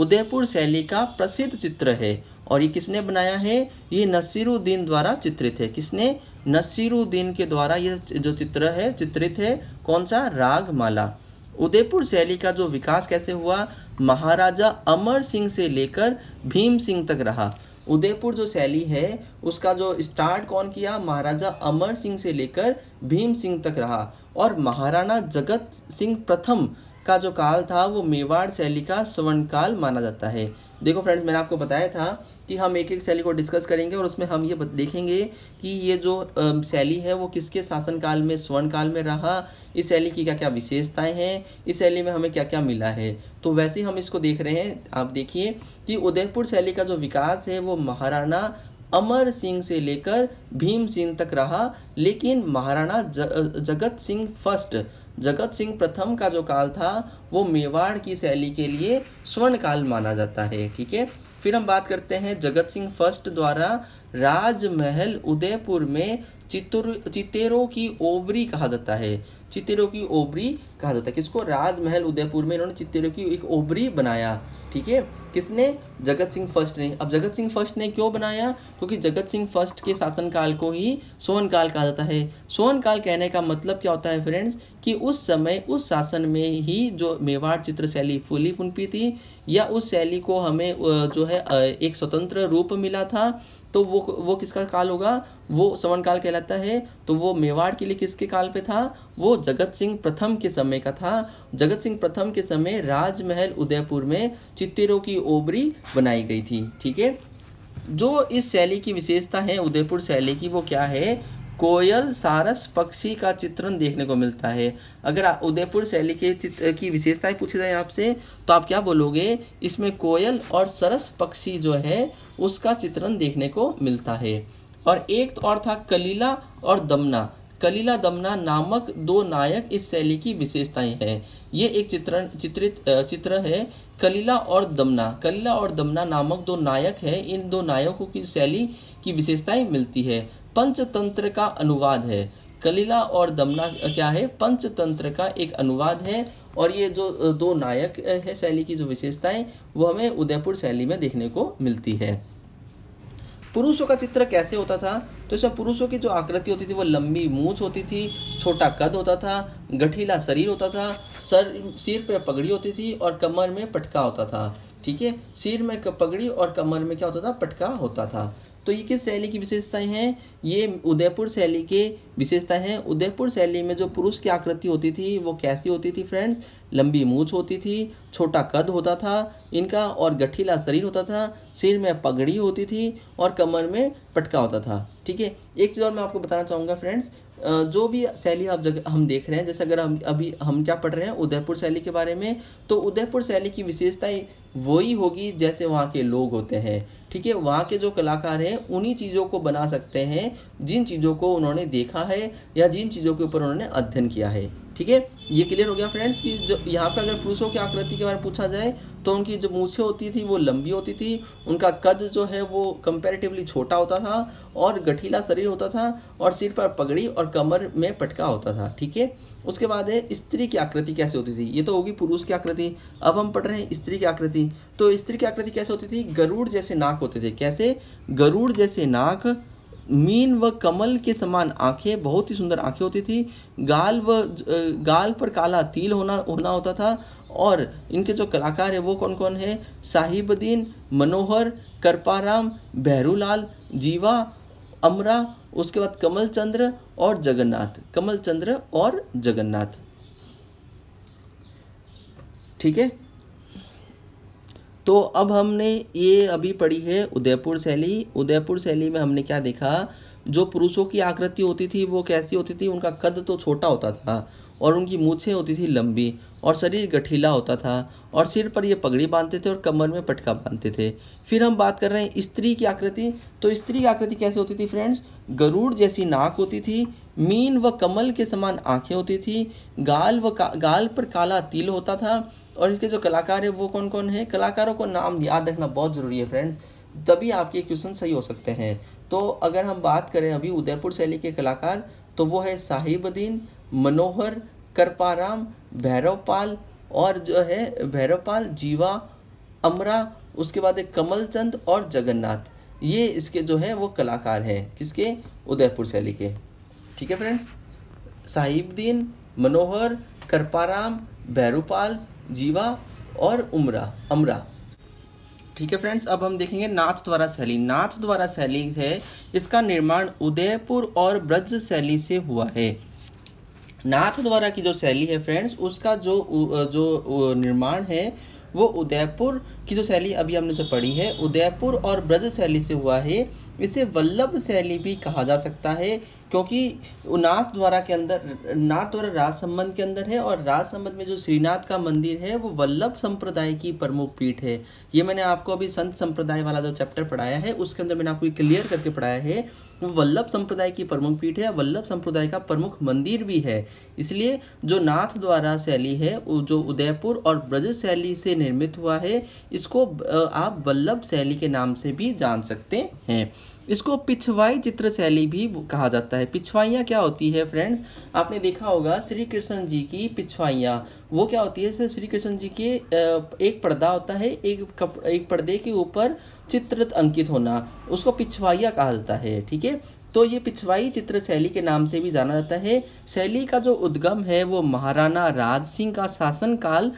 उदयपुर शैली का प्रसिद्ध चित्र है और ये किसने बनाया है ये नसीरुद्दीन द्वारा चित्रित है किसने नसीरुद्दीन के द्वारा ये जो चित्र है चित्रित है कौन सा रागमाला उदयपुर शैली का जो विकास कैसे हुआ महाराजा अमर सिंह से लेकर भीम सिंह तक रहा उदयपुर जो शैली है उसका जो स्टार्ट कौन किया महाराजा अमर सिंह से लेकर भीम सिंह तक रहा और महाराणा जगत सिंह प्रथम का जो काल था वो मेवाड़ शैली का स्वर्ण काल माना जाता है देखो फ्रेंड्स मैंने आपको बताया था कि हम एक एक शैली को डिस्कस करेंगे और उसमें हम ये देखेंगे कि ये जो शैली है वो किसके शासनकाल में स्वर्ण काल में रहा इस शैली की क्या क्या विशेषताएं हैं इस शैली में हमें क्या क्या मिला है तो वैसे ही हम इसको देख रहे हैं आप देखिए कि उदयपुर शैली का जो विकास है वो महाराणा अमर सिंह से लेकर भीम सिंह तक रहा लेकिन महाराणा जगत सिंह फर्स्ट जगत सिंह प्रथम का जो काल था वो मेवाड़ की शैली के लिए स्वर्ण काल माना जाता है ठीक है फिर हम बात करते हैं जगत सिंह फर्स्ट द्वारा राजमहल उदयपुर में चितुर चितेरों की ओबरी कहा जाता है चितेरों की ओबरी कहा जाता है किसको राजमहल उदयपुर में इन्होंने चितेरों की एक ओबरी बनाया ठीक है किसने जगत सिंह फर्स्ट ने अब जगत सिंह फर्स्ट ने क्यों बनाया क्योंकि जगत सिंह फर्स्ट के शासनकाल को ही काल कहा जाता है काल कहने का मतलब क्या होता है फ्रेंड्स कि उस समय उस शासन में ही जो मेवाड़ चित्र शैली फूली फुनपी थी या उस शैली को हमें जो है एक स्वतंत्र रूप मिला था तो वो वो किसका काल होगा वो सवन काल कहलाता है तो वो मेवाड़ के लिए किसके काल पे था वो जगत सिंह प्रथम के समय का था जगत सिंह प्रथम के समय राजमहल उदयपुर में चित्तेरों की ओबरी बनाई गई थी ठीक है जो इस शैली की विशेषता है उदयपुर शैली की वो क्या है कोयल सारस पक्षी का चित्रण देखने को मिलता है अगर उदयपुर शैली के चित्र की विशेषताएं पूछी जाए आपसे तो आप क्या बोलोगे इसमें कोयल और सरस पक्षी जो है उसका चित्रण देखने को मिलता है और एक तो और था कलीला और दमना कलीला दमना नामक दो नायक इस शैली की विशेषताएं हैं ये एक चित्रण चित्रित चित्र है कलीला और दमना कलीला और दमना नामक दो नायक है इन दो नायकों की शैली की विशेषताएं मिलती है पंचतंत्र का अनुवाद है कलीला और दमना क्या है पंचतंत्र का एक अनुवाद है और ये जो दो नायक है शैली की जो विशेषताएं वो हमें उदयपुर शैली में देखने को मिलती है पुरुषों का चित्र कैसे होता था तो इसमें पुरुषों की जो आकृति होती थी वो लंबी मूछ होती थी छोटा कद होता था गठीला शरीर होता था सर सिर पर पगड़ी होती थी और कमर में पटका होता था ठीक है सिर में पगड़ी और कमर में क्या होता था पटका होता था तो ये किस शैली की विशेषताएं हैं ये उदयपुर शैली के विशेषता हैं उदयपुर शैली में जो पुरुष की आकृति होती थी वो कैसी होती थी फ्रेंड्स लंबी मूछ होती थी छोटा कद होता था इनका और गठीला शरीर होता था सिर में पगड़ी होती थी और कमर में पटका होता था ठीक है एक चीज़ और मैं आपको बताना चाहूँगा फ्रेंड्स जो भी शैली आप जगह हम देख रहे हैं जैसे अगर हम अभी हम क्या पढ़ रहे हैं उदयपुर शैली के बारे में तो उदयपुर शैली की विशेषताएँ वही होगी जैसे वहाँ के लोग होते हैं ठीक है वहाँ के जो कलाकार हैं उन्हीं चीज़ों को बना सकते हैं जिन चीज़ों को उन्होंने देखा है या जिन चीज़ों के ऊपर उन्होंने अध्ययन किया है ठीक है ये क्लियर हो गया फ्रेंड्स कि जो यहाँ पे अगर पुरुषों की आकृति के बारे में पूछा जाए तो उनकी जो मूछें होती थी वो लंबी होती थी उनका कद जो है वो कंपेरेटिवली छोटा होता था और गठीला शरीर होता था और सिर पर पगड़ी और कमर में पटका होता था ठीक है उसके बाद है स्त्री की आकृति कैसे होती थी ये तो होगी पुरुष की आकृति अब हम पढ़ रहे हैं स्त्री की आकृति तो स्त्री की आकृति कैसे होती थी गरुड़ जैसे नाक होते थे कैसे गरुड़ जैसे नाक मीन व कमल के समान आंखें बहुत ही सुंदर आंखें होती थी गाल व गाल पर काला तिल होना होना होता था और इनके जो कलाकार है वो कौन कौन है साहिबुद्दीन मनोहर करपाराम बहरूलाल जीवा अमरा उसके बाद कमल चंद्र और जगन्नाथ कमल चंद्र और जगन्नाथ ठीक है तो अब हमने ये अभी पढ़ी है उदयपुर शैली उदयपुर शैली में हमने क्या देखा जो पुरुषों की आकृति होती थी वो कैसी होती थी उनका कद तो छोटा होता था और उनकी मूछें होती थी लंबी और शरीर गठीला होता था और सिर पर ये पगड़ी बांधते थे और कमर में पटका बांधते थे फिर हम बात कर रहे हैं स्त्री की आकृति तो स्त्री की आकृति कैसे होती थी फ्रेंड्स गरुड़ जैसी नाक होती थी मीन व कमल के समान आँखें होती थी गाल व का, गाल पर काला तिल होता था और इनके जो कलाकार है वो कौन कौन है कलाकारों को नाम याद रखना बहुत ज़रूरी है फ्रेंड्स तभी आपके क्वेश्चन सही हो सकते हैं तो अगर हम बात करें अभी उदयपुर शैली के कलाकार तो वो है साहिबुद्दीन मनोहर करपाराम भैरवपाल और जो है भैरवपाल जीवा अमरा उसके बाद है चंद और जगन्नाथ ये इसके जो है वो कलाकार हैं किसके उदयपुर शैली के ठीक है फ्रेंड्स साहिबुद्दीन मनोहर करपाराम भैरूपाल जीवा और उमरा अमरा ठीक है फ्रेंड्स अब हम देखेंगे नाथ द्वारा शैली नाथ द्वारा शैली है इसका निर्माण उदयपुर और ब्रज शैली से हुआ है नाथ द्वारा की जो शैली है फ्रेंड्स उसका जो जो निर्माण है वो उदयपुर की जो शैली अभी हमने जो पढ़ी है उदयपुर और ब्रज शैली से हुआ है इसे वल्लभ शैली भी कहा जा सकता है क्योंकि नाथ द्वारा के अंदर नाथ द्वारा राज संबंध के अंदर है और राज संबंध में जो श्रीनाथ का मंदिर है वो वल्लभ संप्रदाय की प्रमुख पीठ है ये मैंने आपको अभी संत संप्रदाय वाला जो चैप्टर पढ़ाया है उसके अंदर मैंने आपको क्लियर करके पढ़ाया है वो वल्लभ संप्रदाय की प्रमुख पीठ है वल्लभ संप्रदाय का प्रमुख मंदिर भी है इसलिए जो नाथ द्वारा शैली है जो उदयपुर और ब्रज शैली से निर्मित हुआ है इसको आप वल्लभ शैली के नाम से भी जान सकते हैं इसको पिछवाई चित्र शैली भी कहा जाता है पिछवाइयाँ क्या होती है फ्रेंड्स आपने देखा होगा श्री कृष्ण जी की पिछवाइयाँ वो क्या होती है श्री कृष्ण जी के एक पर्दा होता है एक कप एक पर्दे के ऊपर चित्रित अंकित होना उसको पिछवाइया कहा जाता है ठीक है तो ये पिछवाई चित्र शैली के नाम से भी जाना जाता है शैली का जो उद्गम है वो महाराणा राज सिंह का शासन काल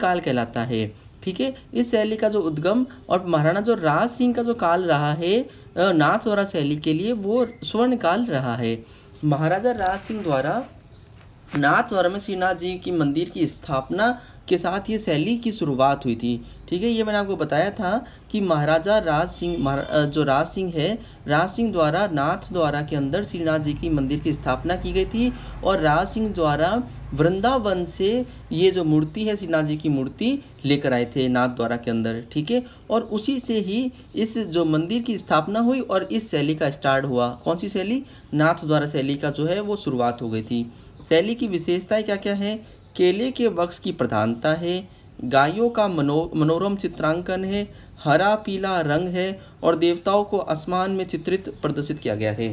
काल कहलाता है ठीक है इस शैली का जो उद्गम और महाराणा जो राज सिंह का जो काल रहा है नाथवरा शैली के लिए वो स्वर्ण काल रहा है महाराजा राज सिंह द्वारा नाथवरा में श्रीनाथ जी की मंदिर की स्थापना के साथ ये शैली की शुरुआत हुई थी ठीक है ये मैंने आपको बताया था कि महाराजा राज सिंह जो राज सिंह है राज सिंह द्वारा नाथ द्वारा के अंदर श्रीनाथ जी की मंदिर की स्थापना की गई थी और राज सिंह द्वारा वृंदावन से ये जो मूर्ति है श्रीनाथ जी की मूर्ति लेकर आए थे नाथ द्वारा के अंदर ठीक है और उसी से ही इस जो मंदिर की स्थापना हुई और इस शैली का स्टार्ट हुआ कौन सी शैली नाथ द्वारा शैली का जो है वो शुरुआत हो गई थी शैली की विशेषताएं क्या क्या है केले के वक्ष की प्रधानता है गायों का मनो मनोरम चित्रांकन है हरा पीला रंग है और देवताओं को आसमान में चित्रित प्रदर्शित किया गया है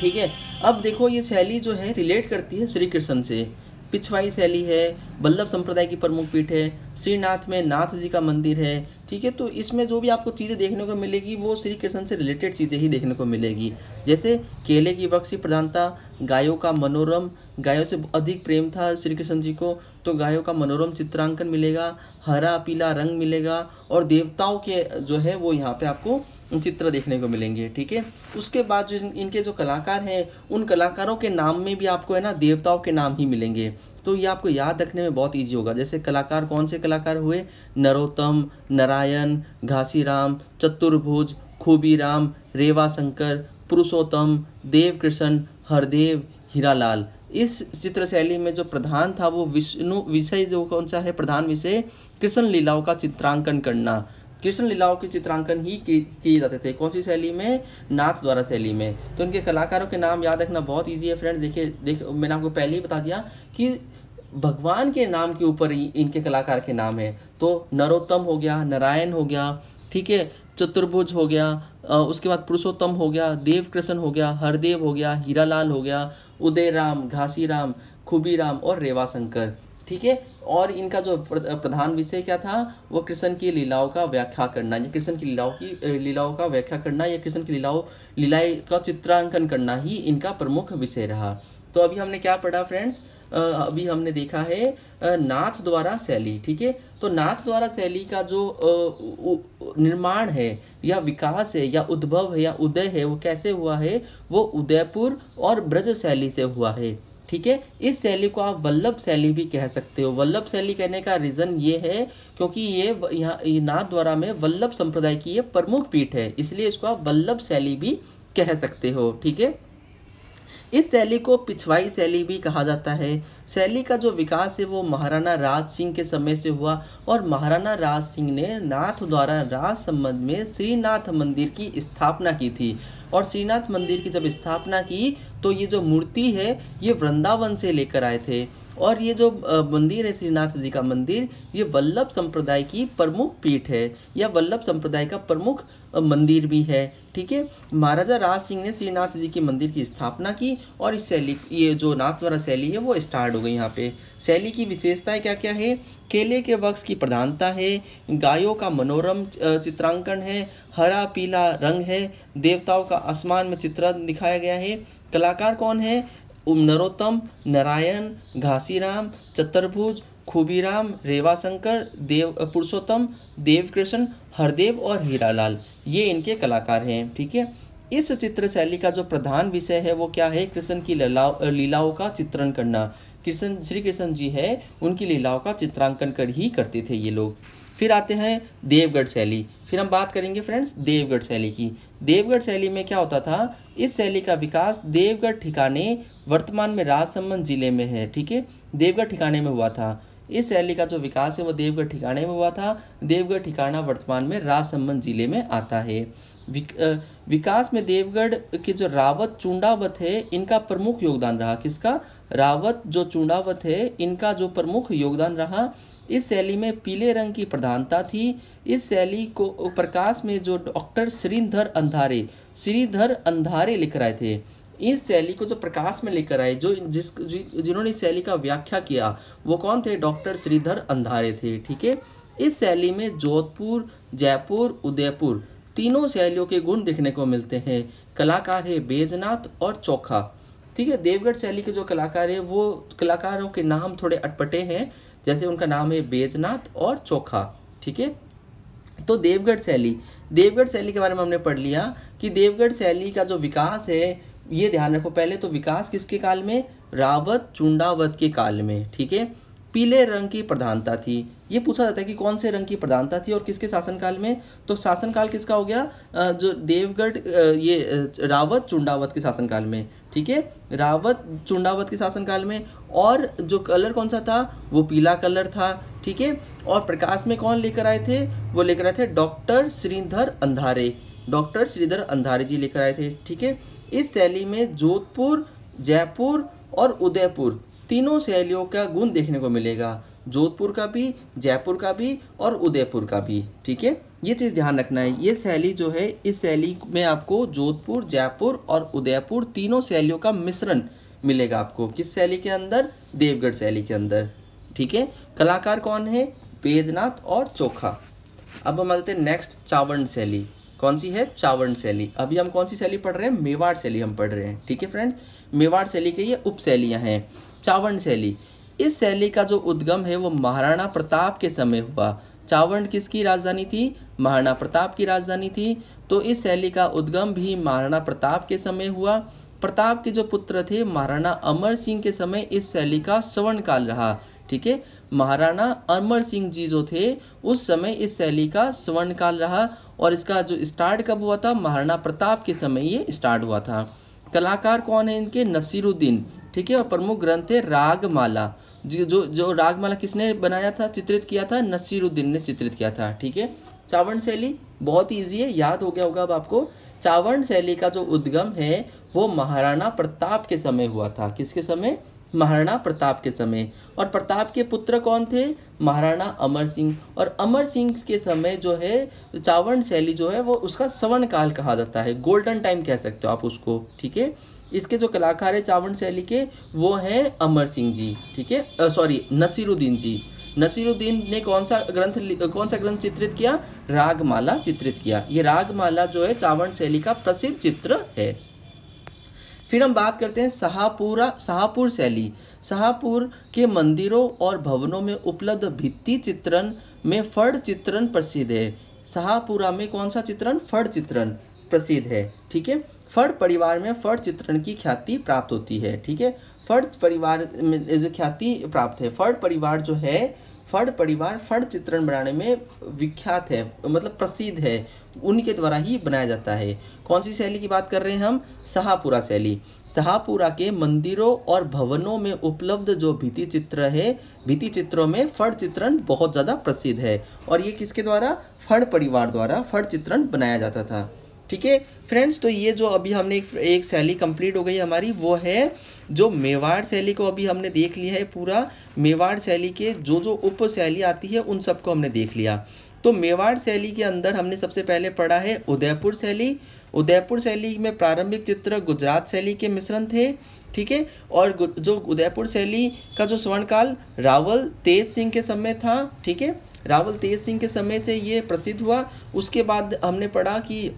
ठीक है अब देखो ये शैली जो है रिलेट करती है श्री कृष्ण से पिछवाई शैली है बल्लभ संप्रदाय की प्रमुख पीठ है श्रीनाथ में नाथ जी का मंदिर है ठीक है तो इसमें जो भी आपको चीज़ें देखने को मिलेगी वो श्री कृष्ण से रिलेटेड चीज़ें ही देखने को मिलेगी जैसे केले की वक्ष प्रधानता गायों का मनोरम गायों से अधिक प्रेम था श्री कृष्ण जी को तो गायों का मनोरम चित्रांकन मिलेगा हरा पीला रंग मिलेगा और देवताओं के जो है वो यहाँ पर आपको चित्र देखने को मिलेंगे ठीक है उसके बाद जो इनके जो कलाकार हैं उन कलाकारों के नाम में भी आपको है ना देवताओं के नाम ही मिलेंगे तो ये आपको याद रखने में बहुत इजी होगा जैसे कलाकार कौन से कलाकार हुए नरोत्तम नारायण घासीराम चतुर्भुज खूबीराम रेवा शंकर पुरुषोत्तम देव कृष्ण हरदेव हीरालाल इस चित्र शैली में जो प्रधान था वो विष्णु विषय जो कौन सा है प्रधान विषय कृष्ण लीलाओं का चित्रांकन करना कृष्ण लीलाओं के चित्रांकन ही किए जाते थे कौन सी शैली में नाथ द्वारा शैली में तो इनके कलाकारों के नाम याद रखना बहुत ईजी है फ्रेंड्स देखिए देख मैंने आपको पहले ही बता दिया कि भगवान के नाम के ऊपर ही इनके कलाकार के नाम है तो नरोत्तम हो गया नारायण हो गया ठीक है चतुर्भुज हो गया उसके बाद पुरुषोत्तम हो गया देव कृष्ण हो गया हरदेव हो गया हीरालाल हो गया उदय राम घासी राम खुबी राम और रेवा शंकर ठीक है और इनका जो प्रधान विषय क्या था वो कृष्ण की लीलाओं का व्याख्या करना या कृष्ण की लीलाओं की लीलाओं का व्याख्या करना या कृष्ण की लीलाओं लीलाएँ का चित्रांकन करना ही इनका प्रमुख विषय रहा तो अभी हमने क्या पढ़ा फ्रेंड्स अभी हमने देखा है नाच द्वारा शैली ठीक है तो नाच द्वारा शैली का जो निर्माण है या विकास है या उद्भव है या उदय है वो कैसे हुआ है वो उदयपुर और ब्रज शैली से हुआ है ठीक है इस शैली को आप वल्लभ शैली भी कह सकते हो वल्लभ शैली कहने का रीज़न ये है क्योंकि ये यहाँ नाथ द्वारा में वल्लभ संप्रदाय की ये प्रमुख पीठ है इसलिए इसको आप वल्लभ शैली भी कह सकते हो ठीक है इस शैली को पिछवाई शैली भी कहा जाता है शैली का जो विकास है वो महाराणा राज सिंह के समय से हुआ और महाराणा राज सिंह ने नाथ द्वारा राज संबंध में श्रीनाथ मंदिर की स्थापना की थी और श्रीनाथ मंदिर की जब स्थापना की तो ये जो मूर्ति है ये वृंदावन से लेकर आए थे और ये जो मंदिर है श्रीनाथ जी का मंदिर ये वल्लभ संप्रदाय की प्रमुख पीठ है या वल्लभ संप्रदाय का प्रमुख मंदिर भी है ठीक है महाराजा राज सिंह ने श्रीनाथ जी के मंदिर की स्थापना की और इस शैली ये जो नाथद्वारा शैली है वो स्टार्ट हो गई यहाँ पे शैली की विशेषताएं क्या क्या है केले के वक्स की प्रधानता है गायों का मनोरम चित्रांकन है हरा पीला रंग है देवताओं का आसमान में चित्रण दिखाया गया है कलाकार कौन है नरोत्तम नारायण घासीराम चतुर्भुज खूबीराम रेवाशंकर देव पुरुषोत्तम देवकृष्ण हरदेव और हीरालाल ये इनके कलाकार हैं ठीक है इस चित्र शैली का जो प्रधान विषय है वो क्या है कृष्ण की लीलाओं का चित्रण करना कृष्ण श्री कृष्ण जी है उनकी लीलाओं का चित्रांकन कर ही करते थे ये लोग फिर आते हैं देवगढ़ शैली फिर हम बात करेंगे फ्रेंड्स देवगढ़ शैली की देवगढ़ शैली में क्या होता था इस शैली का विकास देवगढ़ ठिकाने वर्तमान में राजसमंद जिले में है ठीक है देवगढ़ ठिकाने में हुआ था इस शैली का जो विकास है वो देवगढ़ ठिकाने में हुआ था देवगढ़ ठिकाना वर्तमान में राजसमंद जिले में आता है विक, विकास में देवगढ़ के जो रावत चूंडावत है इनका प्रमुख योगदान रहा किसका रावत जो चूंडावत है इनका जो प्रमुख योगदान रहा इस शैली में पीले रंग की प्रधानता थी इस शैली को प्रकाश में जो डॉक्टर श्रीधर अंधारे श्रीधर अंधारे लिख रहे थे इस शैली को जो प्रकाश में लेकर आए जो जिस जिन्होंने इस शैली का व्याख्या किया वो कौन थे डॉक्टर श्रीधर अंधारे थे ठीक है इस शैली में जोधपुर जयपुर उदयपुर तीनों शैलियों के गुण देखने को मिलते हैं कलाकार है बेजनाथ और चोखा ठीक है देवगढ़ शैली के जो कलाकार है वो कलाकारों के नाम थोड़े अटपटे हैं जैसे उनका नाम है बेजनाथ और चोखा ठीक है तो देवगढ़ शैली देवगढ़ शैली के बारे में हमने पढ़ लिया कि देवगढ़ शैली का जो विकास है ये ध्यान रखो पहले तो विकास किसके काल में रावत चुंडावत के काल में ठीक है पीले रंग की प्रधानता थी ये पूछा जाता है कि कौन से रंग की प्रधानता थी और किसके शासनकाल में तो शासनकाल किसका हो गया जो देवगढ़ ये रावत चुंडावत के शासनकाल में ठीक है रावत चुंडावत के शासनकाल में और जो कलर कौन सा था वो पीला कलर था ठीक है और प्रकाश में कौन लेकर आए थे वो लेकर आए थे डॉक्टर श्रीधर अंधारे डॉक्टर श्रीधर अंधारे जी लेकर आए थे ठीक है इस शैली में जोधपुर जयपुर और उदयपुर तीनों शैलियों का गुण देखने को मिलेगा जोधपुर का भी जयपुर का भी और उदयपुर का भी ठीक है ये चीज़ ध्यान रखना है ये शैली जो है इस शैली में आपको जोधपुर जयपुर और उदयपुर तीनों शैलियों का मिश्रण मिलेगा आपको किस शैली के अंदर देवगढ़ शैली के अंदर ठीक है कलाकार कौन है बेजनाथ और चोखा अब हम आते हैं नेक्स्ट चावर्ण शैली कौन सी है चावंड शैली अभी हम कौन सी शैली पढ़ रहे हैं मेवाड़ शैली हम पढ़ रहे हैं ठीक है फ्रेंड्स मेवाड़ शैली के ये उप शैलियाँ हैं चावर्ण शैली इस शैली का जो उद्गम है वो महाराणा प्रताप के समय हुआ चावर्ण किसकी राजधानी थी महाराणा प्रताप की राजधानी थी तो इस शैली का उद्गम भी महाराणा प्रताप के समय हुआ प्रताप के जो पुत्र थे महाराणा अमर सिंह के समय इस शैली का स्वर्ण काल रहा ठीक है महाराणा अमर सिंह जी जो थे उस समय इस शैली का स्वर्ण काल रहा और इसका जो स्टार्ट कब हुआ था महाराणा प्रताप के समय ये स्टार्ट हुआ था कलाकार कौन है इनके नसीरुद्दीन ठीक है और प्रमुख ग्रंथ है रागमाला जो जो रागमाला किसने बनाया था चित्रित किया था नसीरुद्दीन ने चित्रित किया था ठीक है चावण शैली बहुत ईजी है याद हो गया होगा अब आपको चावण शैली का जो उद्गम है वो महाराणा प्रताप के समय हुआ था किसके समय महाराणा प्रताप के समय और प्रताप के पुत्र कौन थे महाराणा अमर सिंह और अमर सिंह के समय जो है चावण शैली जो है वो उसका स्वर्ण काल कहा जाता है गोल्डन टाइम कह सकते हो आप उसको ठीक है इसके जो कलाकार है चावण शैली के वो हैं अमर सिंह जी ठीक है सॉरी नसीरुद्दीन जी नसीरुद्दीन ने कौन सा ग्रंथ कौन सा ग्रंथ चित्रित किया रागमाला चित्रित किया ये रागमाला जो है चावण शैली का प्रसिद्ध चित्र है फिर हम बात करते हैं शाहपुरा शाहपुर शैली शाहपुर के मंदिरों और भवनों में उपलब्ध भित्ति चित्रण में फड़ चित्रण प्रसिद्ध है शाहपुरा में कौन सा चित्रण फड़ चित्रण प्रसिद्ध है ठीक है फड़ परिवार में फड़ चित्रण की ख्याति प्राप्त होती है ठीक है फड़ परिवार में जो ख्याति प्राप्त है फड़ परिवार जो है फड़ परिवार फड़ चित्रण बनाने में विख्यात है मतलब प्रसिद्ध है उनके द्वारा ही बनाया जाता है कौन सी शैली की बात कर रहे हैं हम शाहपुरा शैली शाहपुरा के मंदिरों और भवनों में उपलब्ध जो भित्ति चित्र है भित्ति चित्रों में फड़ चित्रण बहुत ज़्यादा प्रसिद्ध है और ये किसके द्वारा फड़ परिवार द्वारा फड़ चित्रण बनाया जाता था ठीक है फ्रेंड्स तो ये जो अभी हमने एक, एक शैली कंप्लीट हो गई हमारी वो है जो मेवाड़ शैली को अभी हमने देख लिया है पूरा मेवाड़ शैली के जो जो उप शैली आती है उन सबको हमने देख लिया तो मेवाड़ शैली के अंदर हमने सबसे पहले पढ़ा है उदयपुर शैली उदयपुर शैली में प्रारंभिक चित्र गुजरात शैली के मिश्रण थे ठीक है और जो उदयपुर शैली का जो स्वर्णकाल रावल तेज सिंह के समय था ठीक है रावल तेज सिंह के समय से ये प्रसिद्ध हुआ उसके बाद हमने पढ़ा कि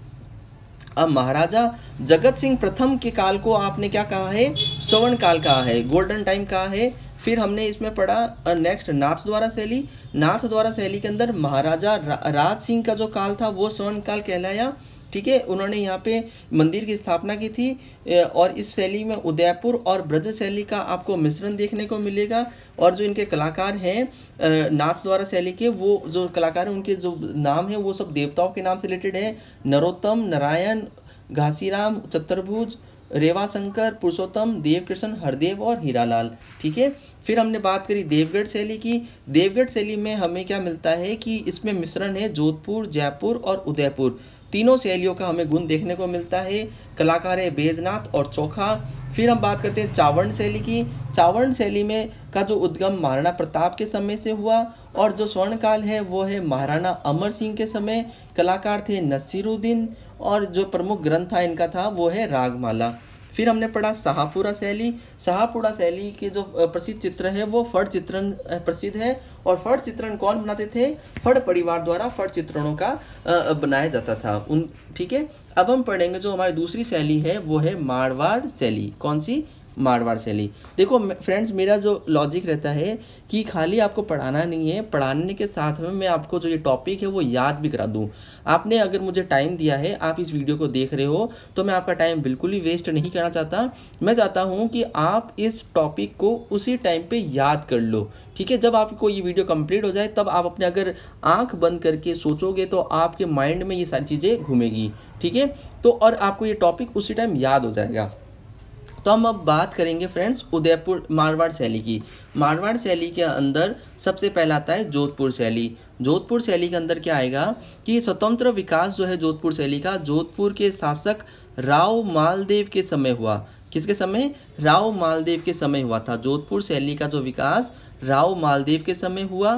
अब महाराजा जगत सिंह प्रथम के काल को आपने क्या कहा है स्वर्ण काल कहा है गोल्डन टाइम कहा है फिर हमने इसमें पढ़ा नेक्स्ट नाथ द्वारा शैली नाथ द्वारा शैली के अंदर महाराजा रा, राज सिंह का जो काल था वो स्वर्ण काल कहलाया ठीक है उन्होंने यहाँ पे मंदिर की स्थापना की थी और इस शैली में उदयपुर और ब्रज शैली का आपको मिश्रण देखने को मिलेगा और जो इनके कलाकार हैं नाच द्वारा शैली के वो जो कलाकार हैं उनके जो नाम हैं वो सब देवताओं के नाम से रिलेटेड है नरोत्तम नारायण घासीराम चतुर्भुज रेवा शंकर पुरुषोत्तम देवकृष्ण हरदेव और हीरालाल ठीक है फिर हमने बात करी देवगढ़ शैली की देवगढ़ शैली में हमें क्या मिलता है कि इसमें मिश्रण है जोधपुर जयपुर और उदयपुर तीनों शैलियों का हमें गुण देखने को मिलता है कलाकार है बेजनाथ और चोखा फिर हम बात करते हैं चावर्ण शैली की चावर्ण शैली में का जो उद्गम महाराणा प्रताप के समय से हुआ और जो स्वर्णकाल है वो है महाराणा अमर सिंह के समय कलाकार थे नसीरुद्दीन और जो प्रमुख ग्रंथ था इनका था वो है रागमाला फिर हमने पढ़ा शाहपुरा शैली शाहपुरा शैली के जो प्रसिद्ध चित्र है वो फट चित्रण प्रसिद्ध है और फट चित्रण कौन बनाते थे फट परिवार द्वारा फट चित्रणों का बनाया जाता था उन ठीक है अब हम पढ़ेंगे जो हमारी दूसरी शैली है वो है मारवाड़ शैली कौन सी मारवाड़ शैली देखो फ्रेंड्स मेरा जो लॉजिक रहता है कि खाली आपको पढ़ाना नहीं है पढ़ाने के साथ में मैं आपको जो ये टॉपिक है वो याद भी करा दूँ आपने अगर मुझे टाइम दिया है आप इस वीडियो को देख रहे हो तो मैं आपका टाइम बिल्कुल भी वेस्ट नहीं करना चाहता मैं चाहता हूँ कि आप इस टॉपिक को उसी टाइम पर याद कर लो ठीक है जब आपको ये वीडियो कंप्लीट हो जाए तब आप अपने अगर आंख बंद करके सोचोगे तो आपके माइंड में ये सारी चीज़ें घूमेगी ठीक है तो और आपको ये टॉपिक उसी टाइम याद हो जाएगा तो हम अब बात करेंगे फ्रेंड्स उदयपुर मारवाड़ शैली की मारवाड़ शैली के अंदर सबसे पहला आता है जोधपुर शैली जोधपुर शैली के अंदर क्या आएगा कि स्वतंत्र विकास जो है जोधपुर शैली का जोधपुर के शासक राव मालदेव के समय हुआ किसके समय राव मालदेव के समय हुआ था जोधपुर शैली का जो विकास राव मालदेव के समय हुआ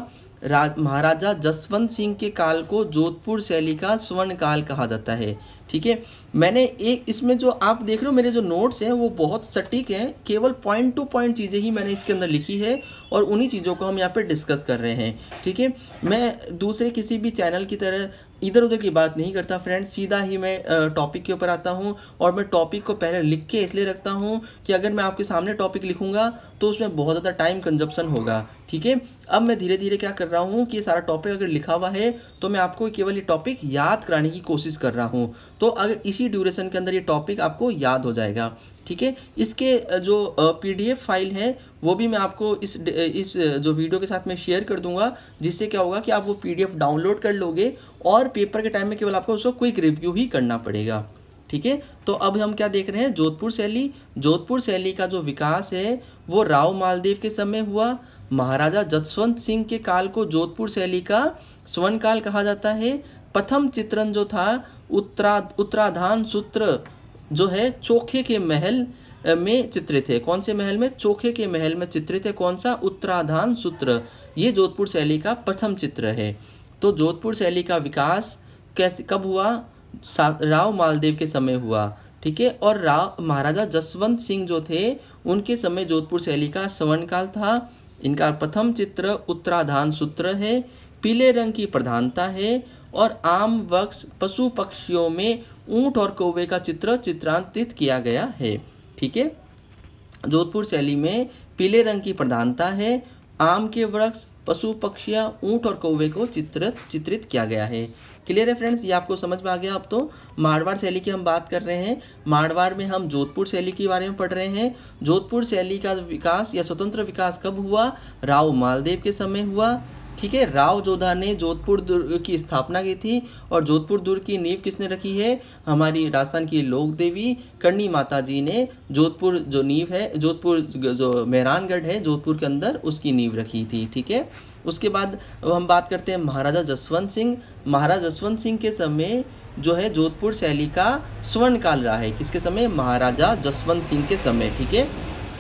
महाराजा जसवंत सिंह के काल को जोधपुर शैली का स्वर्ण काल कहा जाता है ठीक है मैंने एक इसमें जो आप देख रहे हो मेरे जो नोट्स हैं वो बहुत सटीक हैं केवल पॉइंट टू पॉइंट चीज़ें ही मैंने इसके अंदर लिखी है और उन्हीं चीज़ों को हम यहाँ पे डिस्कस कर रहे हैं ठीक है मैं दूसरे किसी भी चैनल की तरह इधर उधर की बात नहीं करता फ्रेंड सीधा ही मैं टॉपिक के ऊपर आता हूँ और मैं टॉपिक को पहले लिख के इसलिए रखता हूँ कि अगर मैं आपके सामने टॉपिक लिखूँगा तो उसमें बहुत ज़्यादा टाइम कंजप्शन होगा ठीक है अब मैं धीरे धीरे क्या कर रहा हूँ कि ये सारा टॉपिक अगर लिखा हुआ है तो मैं आपको केवल ये टॉपिक याद कराने की कोशिश कर रहा हूँ तो अगर इसी ड्यूरेशन के अंदर ये टॉपिक आपको याद हो जाएगा ठीक है इसके जो पी फाइल है वो भी मैं आपको इस इस जो वीडियो के साथ मैं शेयर कर दूंगा जिससे क्या होगा कि आप वो पीडीएफ डाउनलोड कर लोगे और पेपर के टाइम में केवल आपको उसको क्विक रिव्यू ही करना पड़ेगा ठीक है तो अब हम क्या देख रहे हैं जोधपुर शैली जोधपुर शैली का जो विकास है वो राव मालदेव के समय हुआ महाराजा जसवंत सिंह के काल को जोधपुर शैली का स्वर्ण काल कहा जाता है प्रथम चित्रण जो था उत्तरा उत्तराधान सूत्र जो है चोखे के महल में चित्रित है कौन से महल में चोखे के महल में चित्रित है कौन सा उत्तराधान सूत्र ये जोधपुर शैली का प्रथम चित्र है तो जोधपुर शैली का विकास कैसे कब हुआ राव मालदेव के समय हुआ ठीक है और राव महाराजा जसवंत सिंह जो थे उनके समय जोधपुर शैली का स्वर्णकाल था इनका प्रथम चित्र उत्तराधान सूत्र है पीले रंग की प्रधानता है और आम वक्ष पशु पक्षियों में ऊंट और कौवे का चित्र चित्रांतित किया गया है ठीक है जोधपुर शैली में पीले रंग की प्रधानता है आम के वृक्ष पशु पक्षियाँ ऊँट और कौवे को चित्रित चित्रित किया गया है क्लियर है फ्रेंड्स ये आपको समझ में आ गया अब तो मारवाड़ शैली की हम बात कर रहे हैं मारवाड़ में हम जोधपुर शैली के बारे में पढ़ रहे हैं जोधपुर शैली का विकास या स्वतंत्र विकास कब हुआ राव मालदेव के समय हुआ ठीक है राव जोधा ने जोधपुर दुर्ग की स्थापना की थी और जोधपुर दुर्ग की नींव किसने रखी है हमारी राजस्थान की लोक देवी करणी माता जी ने जोधपुर जो नींव है जोधपुर जो मेहरानगढ़ है जोधपुर के अंदर उसकी नींव रखी थी ठीक है उसके बाद हम बात करते हैं महाराजा जसवंत सिंह महाराजा जसवंत सिंह के समय जो है जोधपुर शैली का स्वर्ण काल रहा है किसके समय महाराजा जसवंत सिंह के समय ठीक है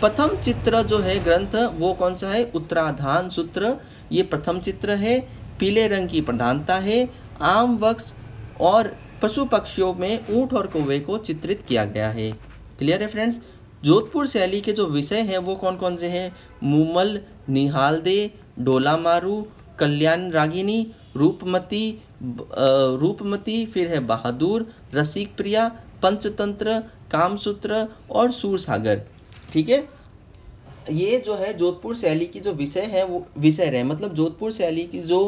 प्रथम चित्र जो है ग्रंथ वो कौन सा है उत्तराधान सूत्र ये प्रथम चित्र है पीले रंग की प्रधानता है आम वक्ष और पशु पक्षियों में ऊँट और कौवे को चित्रित किया गया है क्लियर है फ्रेंड्स जोधपुर शैली के जो विषय हैं वो कौन कौन से हैं मूमल दे डोला मारू कल्याण रागिनी रूपमती रूपमती फिर है बहादुर रसिक प्रिया पंचतंत्र कामसूत्र और सूरसागर ठीक है ये जो है जोधपुर शैली की जो विषय है वो विषय है मतलब जोधपुर शैली की जो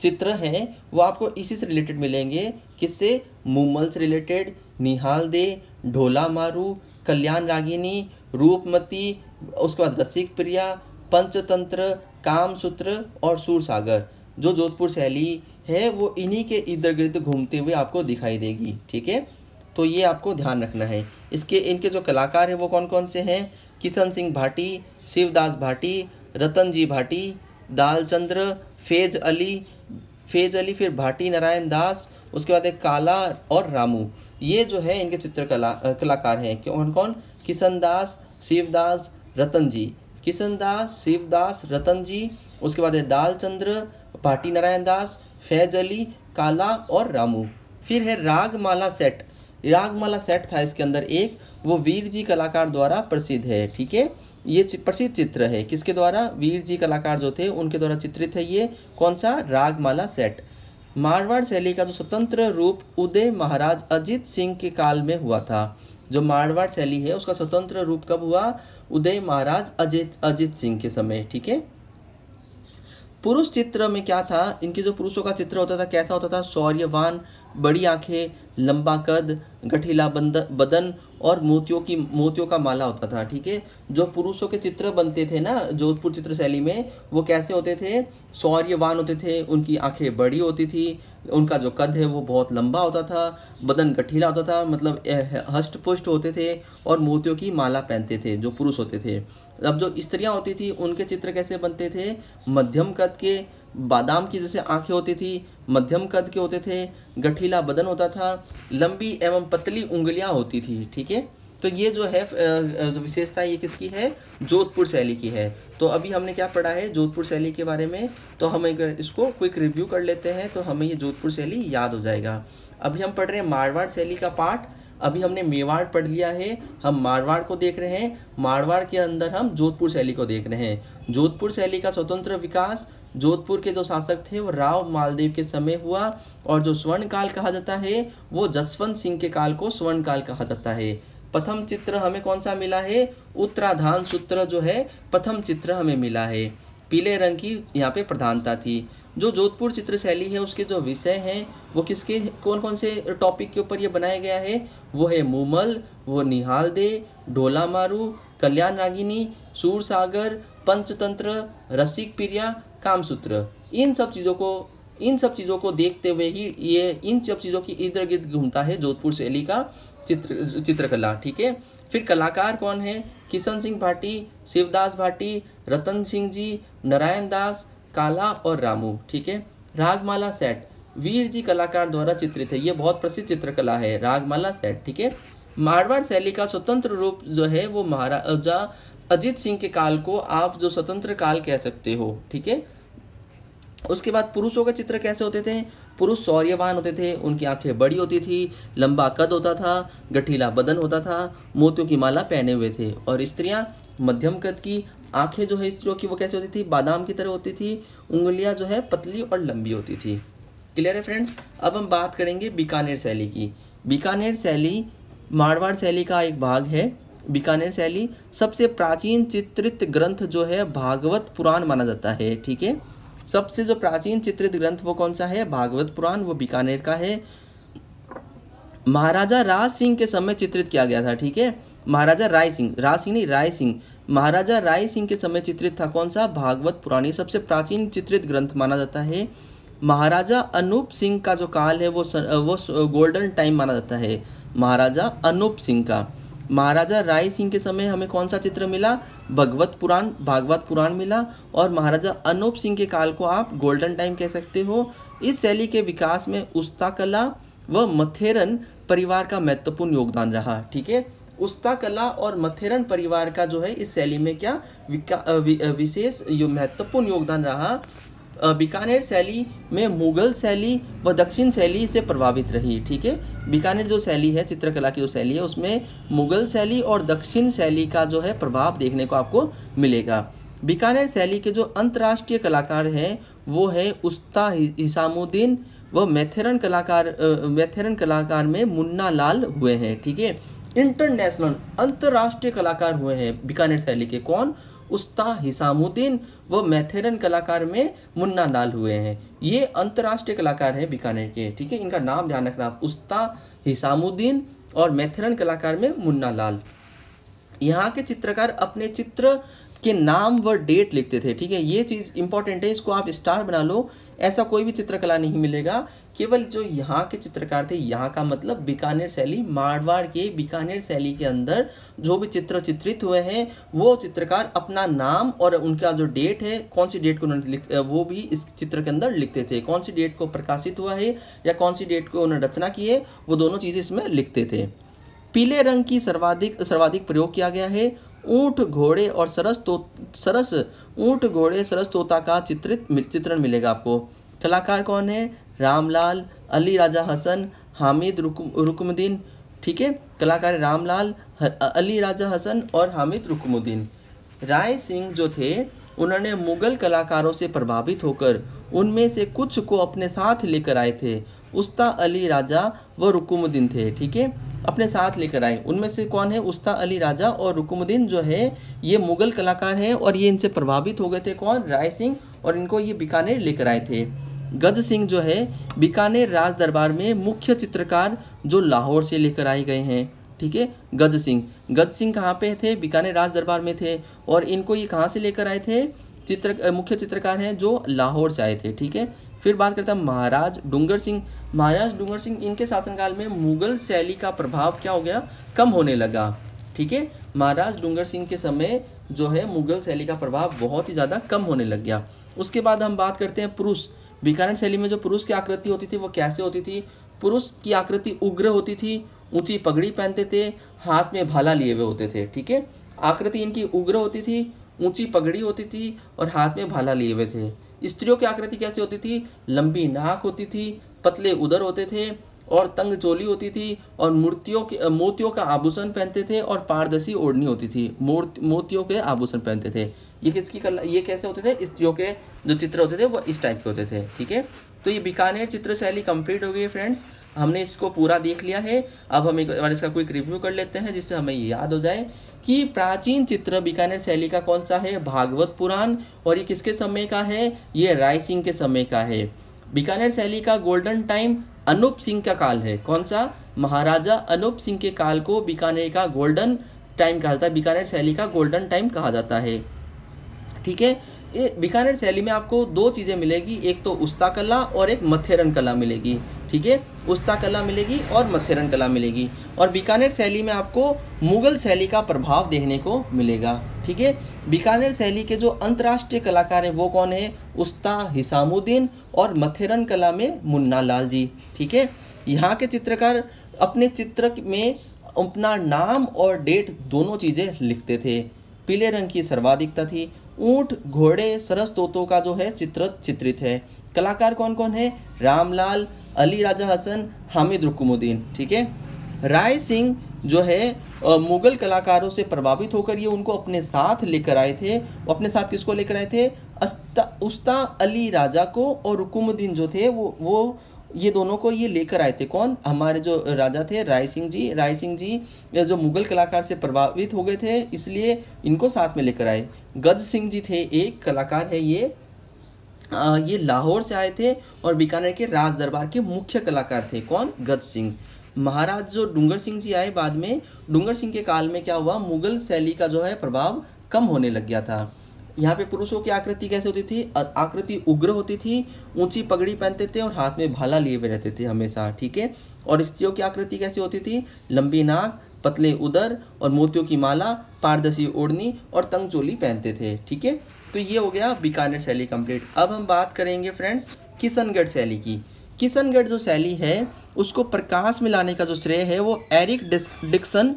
चित्र हैं वो आपको इसी से रिलेटेड मिलेंगे किससे मुमल से रिलेटेड निहाल दे ढोला मारू कल्याण रागिनी रूपमती उसके बाद रसिक प्रिया पंचतंत्र कामसूत्र और सूरसागर जो जोधपुर शैली है वो इन्हीं के इधर गिर्द घूमते हुए आपको दिखाई देगी ठीक है तो ये आपको ध्यान रखना है इसके इनके जो कलाकार हैं वो कौन कौन से हैं किशन सिंह भाटी शिवदास भाटी रतन जी भाटी दालचंद्र फैज अली फैज अली फिर भाटी नारायण दास उसके बाद एक काला और रामू ये जो है इनके चित्रकला कलाकार हैं कौन कौन किशन दास शिवदास रतन जी किशन दास शिवदास रतन जी उसके बाद है दालचंद्र भाटी नारायण दास फैज अली काला और रामू फिर है रागमाला सेट रागमाला सेट था इसके अंदर एक वो वीर जी कलाकार द्वारा प्रसिद्ध है ठीक है ये प्रसिद्ध चित्र है किसके द्वारा वीर जी कलाकार जो थे उनके द्वारा चित्रित है ये कौन सा रागमाला सेट मारवाड़ शैली का जो स्वतंत्र रूप उदय महाराज अजीत सिंह के काल में हुआ था जो मारवाड़ शैली है उसका स्वतंत्र रूप कब हुआ उदय महाराज अजित अजीत सिंह के समय ठीक है पुरुष चित्र में क्या था इनके जो पुरुषों का चित्र होता था कैसा होता था शौर्यवान बड़ी आंखें लंबा कद गठिला बदन और मोतियों की मोतियों का माला होता था ठीक है जो पुरुषों के चित्र बनते थे ना जोधपुर चित्रशैली में वो कैसे होते थे सौर्यवान होते थे उनकी आंखें बड़ी होती थी उनका जो कद है वो बहुत लंबा होता था बदन गठीला होता था मतलब हष्ट पुष्ट होते थे और मोतियों की माला पहनते थे जो पुरुष होते थे अब जो स्त्रियाँ होती थी उनके चित्र कैसे बनते थे मध्यम कद के बादाम की जैसे आंखें होती थी मध्यम कद के होते थे गठीला बदन होता था लंबी एवं पतली उंगलियां होती थी ठीक है तो ये जो है जो विशेषता ये किसकी है जोधपुर शैली की है तो अभी हमने क्या पढ़ा है जोधपुर शैली के बारे में तो हम अगर इसको क्विक रिव्यू कर लेते हैं तो हमें ये जोधपुर शैली याद हो जाएगा अभी हम पढ़ रहे हैं मारवाड़ शैली का पाठ अभी हमने मेवाड़ पढ़ लिया है हम मारवाड़ को देख रहे हैं मारवाड़ के अंदर हम जोधपुर शैली को देख रहे हैं जोधपुर शैली का स्वतंत्र विकास जोधपुर के जो शासक थे वो राव मालदेव के समय हुआ और जो स्वर्ण काल कहा जाता है वो जसवंत सिंह के काल को स्वर्ण काल कहा जाता है प्रथम चित्र हमें कौन सा मिला है उत्तराधान सूत्र जो है प्रथम चित्र हमें मिला है पीले रंग की यहाँ पे प्रधानता थी जो जोधपुर चित्र शैली है उसके जो विषय हैं वो किसके कौन कौन से टॉपिक के ऊपर ये बनाया गया है वो है मूमल वो निहाल दे ढोला मारू कल्याण रागिनी सूर सागर पंचतंत्र रसिक प्रिया कामसूत्र इन सब चीज़ों को इन सब चीज़ों को देखते हुए ही ये इन सब चीज़ों की इधर गिर्द घूमता है जोधपुर शैली का चित्र चित्रकला ठीक है फिर कलाकार कौन है किशन सिंह भाटी शिवदास भाटी रतन सिंह जी नारायण दास काला और रामू ठीक है रागमाला सेट वीर जी कलाकार द्वारा चित्रित है ये बहुत प्रसिद्ध चित्रकला है रागमाला सेट ठीक है मारवाड़ शैली का स्वतंत्र रूप जो है वो महाराजा अजीत सिंह के काल को आप जो स्वतंत्र काल कह सकते हो ठीक है उसके बाद पुरुषों का चित्र कैसे होते थे पुरुष सौर्यवान होते थे उनकी आंखें बड़ी होती थी लंबा कद होता था गठीला बदन होता था मोतियों की माला पहने हुए थे और स्त्रियां मध्यम कद की आंखें जो है स्त्रियों की वो कैसे होती थी बादाम की तरह होती थी उंगलियां जो है पतली और लंबी होती थी क्लियर है फ्रेंड्स अब हम बात करेंगे बीकानेर शैली की बीकानेर शैली मारवाड़ शैली का एक भाग है बीकानेर शैली सबसे प्राचीन चित्रित ग्रंथ जो है भागवत पुराण माना जाता है ठीक है सबसे जो प्राचीन चित्रित ग्रंथ वो कौन सा है भागवत पुराण वो बीकानेर का है महाराजा राज सिंह के समय चित्रित किया गया था ठीक है महाराजा राय सिंह राज सिंह नहीं राय सिंह महाराजा राय सिंह के समय चित्रित था कौन सा भागवत पुराणी सबसे प्राचीन चित्रित ग्रंथ माना जाता है महाराजा अनूप सिंह का जो काल है वो वो गोल्डन टाइम माना जाता है महाराजा अनूप सिंह का महाराजा राय सिंह के समय हमें कौन सा चित्र मिला भगवत पुराण भागवत पुराण मिला और महाराजा अनूप सिंह के काल को आप गोल्डन टाइम कह सकते हो इस शैली के विकास में उस्ता कला व मथेरन परिवार का महत्वपूर्ण योगदान रहा ठीक है उस्ता कला और मथेरन परिवार का जो है इस शैली में क्या विशेष महत्वपूर्ण योगदान रहा बीकानेर शैली में मुगल शैली व दक्षिण शैली से प्रभावित रही ठीक है बीकानेर जो शैली है चित्रकला की जो शैली है उसमें मुगल शैली और दक्षिण शैली का जो है प्रभाव देखने को आपको मिलेगा बीकानेर शैली के जो अंतर्राष्ट्रीय कलाकार हैं वो है उस्ता हिसामुद्दीन व मैथेरन कलाकार मैथेरन कलाकार में मुन्ना लाल हुए हैं ठीक है इंटरनेशनल अंतर्राष्ट्रीय कलाकार हुए हैं बीकानेर शैली के कौन उस्ता हिसामुद्दीन व मैथेरन कलाकार में मुन्ना लाल हुए हैं ये अंतर्राष्ट्रीय कलाकार हैं बीकानेर के ठीक है इनका नाम ध्यान रखना आप उस्ता हिसामुद्दीन और मैथेरन कलाकार में मुन्ना लाल यहाँ के चित्रकार अपने चित्र के नाम व डेट लिखते थे ठीक है ये चीज़ इंपॉर्टेंट है इसको आप स्टार बना लो ऐसा कोई भी चित्रकला नहीं मिलेगा केवल जो यहाँ के चित्रकार थे यहाँ का मतलब बीकानेर शैली मारवाड़ के बीकानेर शैली के अंदर जो भी चित्र चित्रित हुए हैं वो चित्रकार अपना नाम और उनका जो डेट है कौन सी डेट को उन्होंने वो भी इस चित्र के अंदर लिखते थे कौन सी डेट को प्रकाशित हुआ है या कौन सी डेट को उन्होंने रचना की है वो दोनों चीज़ें इसमें लिखते थे पीले रंग की सर्वाधिक सर्वाधिक प्रयोग किया गया है ऊंट घोड़े और सरस तो सरस ऊंट घोड़े सरस तोता का चित्रित चित्रण मिलेगा आपको कलाकार कौन है रामलाल अली राजा हसन हामिद रुकमुद्दीन ठीक है कलाकार रामलाल अली राजा हसन और हामिद रुकमुद्दीन राय सिंह जो थे उन्होंने मुगल कलाकारों से प्रभावित होकर उनमें से कुछ को अपने साथ लेकर आए थे उस्ता अली राजा व रुकुमुद्दीन थे ठीक है अपने साथ लेकर आए उनमें से कौन है उस्ता अली राजा और रुकमुद्दीन जो है ये मुगल कलाकार हैं और ये इनसे प्रभावित हो गए थे कौन राय सिंह और इनको ये बीकानेर लेकर आए थे गज सिंह जो है बीकानेर राज दरबार में मुख्य चित्रकार जो लाहौर से लेकर आए गए हैं ठीक है गज सिंह गज सिंह कहाँ पे थे बीकानेर राज दरबार में थे और इनको ये कहाँ से लेकर आए थे चित्र मुख्य चित्रकार हैं जो लाहौर से आए थे ठीक है फिर बात करता हूँ महाराज डूंगर सिंह महाराज डूंगर सिंह इनके शासनकाल में मुगल शैली का प्रभाव क्या हो गया कम होने लगा ठीक है महाराज डूंगर सिंह के समय जो है मुगल शैली का प्रभाव बहुत ही ज़्यादा कम होने लग गया उसके बाद हम बात करते हैं पुरुष बीकानेर शैली में जो पुरुष की आकृति होती थी वो कैसे होती थी पुरुष की आकृति उग्र होती थी ऊंची पगड़ी पहनते थे हाथ में भाला लिए हुए होते थे ठीक है आकृति इनकी उग्र होती थी ऊंची पगड़ी होती थी और हाथ में भाला लिए हुए थे स्त्रियों की आकृति कैसी होती थी लंबी नाक होती थी पतले उदर होते थे और तंग चोली होती थी और मूर्तियों के मोतियों का आभूषण पहनते थे और पारदर्शी ओढ़नी होती थी मोतियों के आभूषण पहनते थे ये किसकी कला ये कैसे होते थे स्त्रियों के जो चित्र होते थे वो इस टाइप के होते थे ठीक है तो ये बीकानेर चित्र शैली कंप्लीट हो गई है फ्रेंड्स हमने इसको पूरा देख लिया है अब हम एक बार इसका क्विक रिव्यू कर लेते हैं जिससे हमें याद हो जाए कि प्राचीन चित्र बीकानेर शैली का कौन सा है भागवत पुराण और ये किसके समय का है ये राय सिंह के समय का है बीकानेर शैली का गोल्डन टाइम अनूप सिंह का काल है कौन सा महाराजा अनूप सिंह के काल को बीकानेर का गोल्डन टाइम कहा जाता है बीकानेर शैली का गोल्डन टाइम कहा जाता है ठीक है बीकानेर शैली में आपको दो चीज़ें मिलेगी एक तो उस्ता कला और एक मथेरन कला मिलेगी ठीक है उस्ता कला मिलेगी और मथेरन कला मिलेगी और बीकानेर शैली में आपको मुगल शैली का प्रभाव देखने को मिलेगा ठीक है बीकानेर शैली के जो अंतर्राष्ट्रीय कलाकार हैं वो कौन है उस्ता हिसामुद्दीन और मथेरन कला में मुन्ना लाल जी ठीक है यहाँ के चित्रकार अपने चित्र में अपना नाम और डेट दोनों चीज़ें लिखते थे पीले रंग की सर्वाधिकता थी ऊंट घोड़े सरस तोतों का जो है चित्र चित्रित है कलाकार कौन कौन है रामलाल अली राजा हसन हामिद रुकुमुद्दीन ठीक है राय सिंह जो है मुगल कलाकारों से प्रभावित होकर ये उनको अपने साथ लेकर आए थे अपने साथ किसको लेकर आए थे अस्ता उस्ता अली राजा को और रुकुमुद्दीन जो थे वो वो ये दोनों को ये लेकर आए थे कौन हमारे जो राजा थे राय सिंह जी राय सिंह जी जो मुगल कलाकार से प्रभावित हो गए थे इसलिए इनको साथ में लेकर आए गज सिंह जी थे एक कलाकार है ये आ, ये लाहौर से आए थे और बीकानेर के राज दरबार के मुख्य कलाकार थे कौन गज सिंह महाराज जो डूंगर सिंह जी आए बाद में डूंगर सिंह के काल में क्या हुआ मुगल शैली का जो है प्रभाव कम होने लग गया था यहाँ पे पुरुषों की आकृति कैसे होती थी आकृति उग्र होती थी ऊंची पगड़ी पहनते थे और हाथ में भाला लिए हुए रहते थे हमेशा ठीक है और स्त्रियों की आकृति कैसी होती थी लंबी नाक पतले उदर और मोतियों की माला पारदर्शी ओढ़नी और तंग चोली पहनते थे ठीक है तो ये हो गया बीकानेर शैली कंप्लीट अब हम बात करेंगे फ्रेंड्स किशनगढ़ शैली की किशनगढ़ जो शैली है उसको प्रकाश में लाने का जो श्रेय है वो एरिक डिक्सन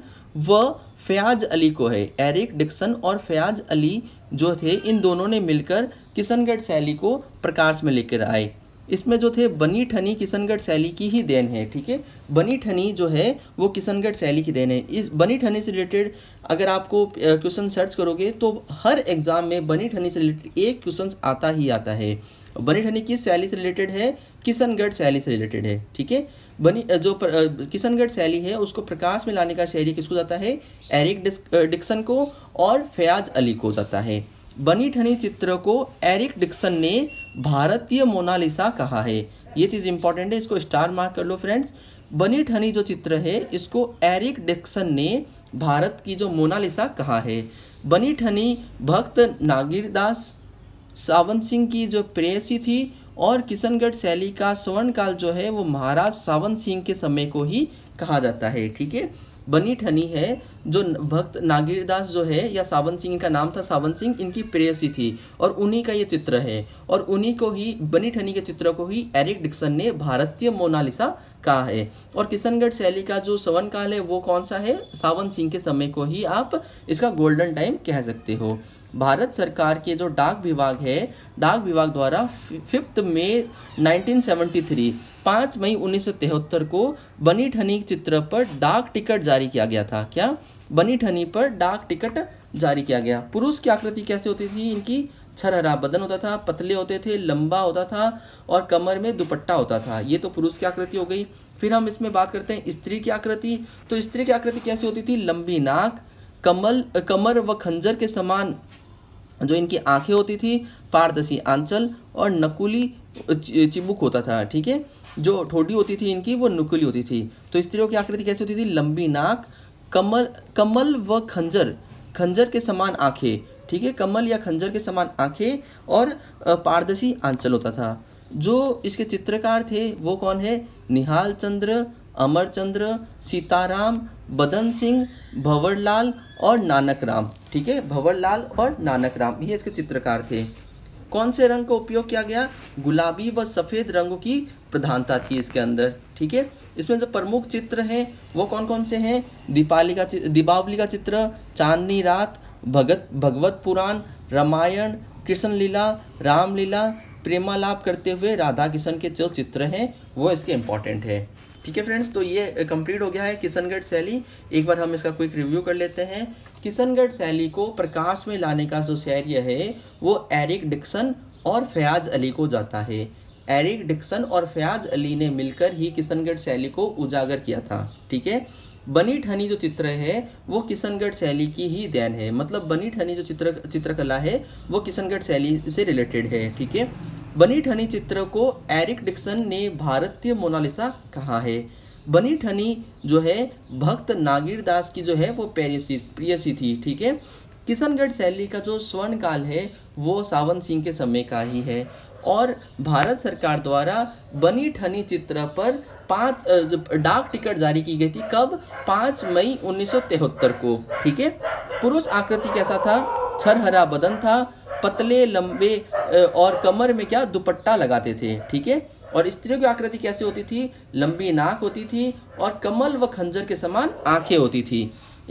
व फयाज अली को है एरिक डिक्सन और फयाज अली जो थे इन दोनों ने मिलकर किशनगढ़ शैली को प्रकाश में लेकर आए इसमें जो थे बनी ठनी किशनगढ़ शैली की ही देन है ठीक है बनी ठनी जो है वो किशनगढ़ शैली की देन है इस बनी ठनी से रिलेटेड अगर आपको क्वेश्चन सर्च करोगे तो हर एग्ज़ाम में बनी ठनी से रिलेटेड एक क्वेश्चन आता ही आता है बनी ठनी किस शैली से रिलेटेड है किशनगढ़ शैली से रिलेटेड है ठीक है बनी जो किशनगढ़ शैली है उसको प्रकाश में लाने का शहरी किसको जाता है एरिक डिक्सन को और फयाज अली को जाता है बनी ठनी चित्र को एरिक डिक्सन ने भारतीय मोनालिसा कहा है ये चीज़ इंपॉर्टेंट है इसको स्टार मार्क कर लो फ्रेंड्स बनी ठनी जो चित्र है इसको एरिक डिक्सन ने भारत की जो मोनालिसा कहा है बनी ठनी भक्त नागिरदास सावन सिंह की जो प्रेसी थी और किशनगढ़ शैली का स्वर्ण काल जो है वो महाराज सावन सिंह के समय को ही कहा जाता है ठीक है बनी ठनी है जो भक्त नागिरदास जो है या सावन सिंह का नाम था सावन सिंह इनकी प्रेयसी थी और उन्हीं का ये चित्र है और उन्हीं को ही बनी ठनी के चित्र को ही एरिक डिक्सन ने भारतीय मोनालिसा कहा है और किशनगढ़ शैली का जो सवन काल है वो कौन सा है सावन सिंह के समय को ही आप इसका गोल्डन टाइम कह सकते हो भारत सरकार के जो डाक विभाग है डाक विभाग द्वारा फिफ्थ मे 1973 पाँच मई उन्नीस को बनी ठनी चित्र पर डाक टिकट जारी किया गया था क्या बनी ठनी पर डाक टिकट जारी किया गया पुरुष की आकृति कैसे होती थी इनकी छरहरा बदन होता था पतले होते थे लंबा होता था और कमर में दुपट्टा होता था ये तो पुरुष की आकृति हो गई फिर हम इसमें बात करते हैं स्त्री की आकृति तो स्त्री की आकृति कैसी होती थी लंबी नाक कमल कमर व खंजर के समान जो इनकी आंखें होती थी पारदर्शी आंचल और नकुली चिबुक होता था ठीक है जो ठोडी होती थी इनकी वो नकुली होती थी तो स्त्रियों की आकृति कैसी होती थी लंबी नाक कमल कमल व खंजर खंजर के समान आंखें ठीक है कमल या खंजर के समान आंखें और पारदर्शी आंचल होता था जो इसके चित्रकार थे वो कौन है निहाल चंद्र अमर चंद्र सीताराम बदन सिंह भंवरलाल और नानक राम ठीक है भंवर लाल और नानक राम ये इसके चित्रकार थे कौन से रंग का उपयोग किया गया गुलाबी व सफ़ेद रंगों की प्रधानता थी इसके अंदर ठीक है इसमें जो प्रमुख चित्र हैं वो कौन कौन से हैं दीपावली का दीपावली का चित्र चांदनी रात भगत भगवत पुराण रामायण कृष्ण लीला रामलीला प्रेमालाप करते हुए राधा कृष्ण के जो चित्र हैं वो इसके इम्पॉर्टेंट है ठीक है फ्रेंड्स तो ये कंप्लीट हो गया है किशनगढ़ शैली एक बार हम इसका क्विक रिव्यू कर लेते हैं किशनगढ़ शैली को प्रकाश में लाने का जो शैर्य है वो एरिक डिक्सन और फयाज अली को जाता है एरिक डिक्सन और फयाज अली ने मिलकर ही किशनगढ़ शैली को उजागर किया था ठीक है बनी ठनी जो चित्र है वो किशनगढ़ शैली की ही देन है मतलब बनी ठनी जो चित्र चित्रकला है वो किशनगढ़ शैली से रिलेटेड है ठीक है बनी ठनी चित्र को एरिक डिक्सन ने भारतीय मोनालिसा कहा है बनी ठनी जो है भक्त नागिर दास की जो है वो पेरियसी प्रियसी थी ठीक है किशनगढ़ शैली का जो स्वर्ण काल है वो सावन सिंह के समय का ही है और भारत सरकार द्वारा बनी ठनी चित्र पर पाँच डाक टिकट जारी की गई थी कब पाँच मई उन्नीस को ठीक है पुरुष आकृति कैसा था छरहरा बदन था पतले लंबे और कमर में क्या दुपट्टा लगाते थे ठीक है और स्त्रियों की आकृति कैसी होती थी लंबी नाक होती थी और कमल व खंजर के समान आंखें होती थी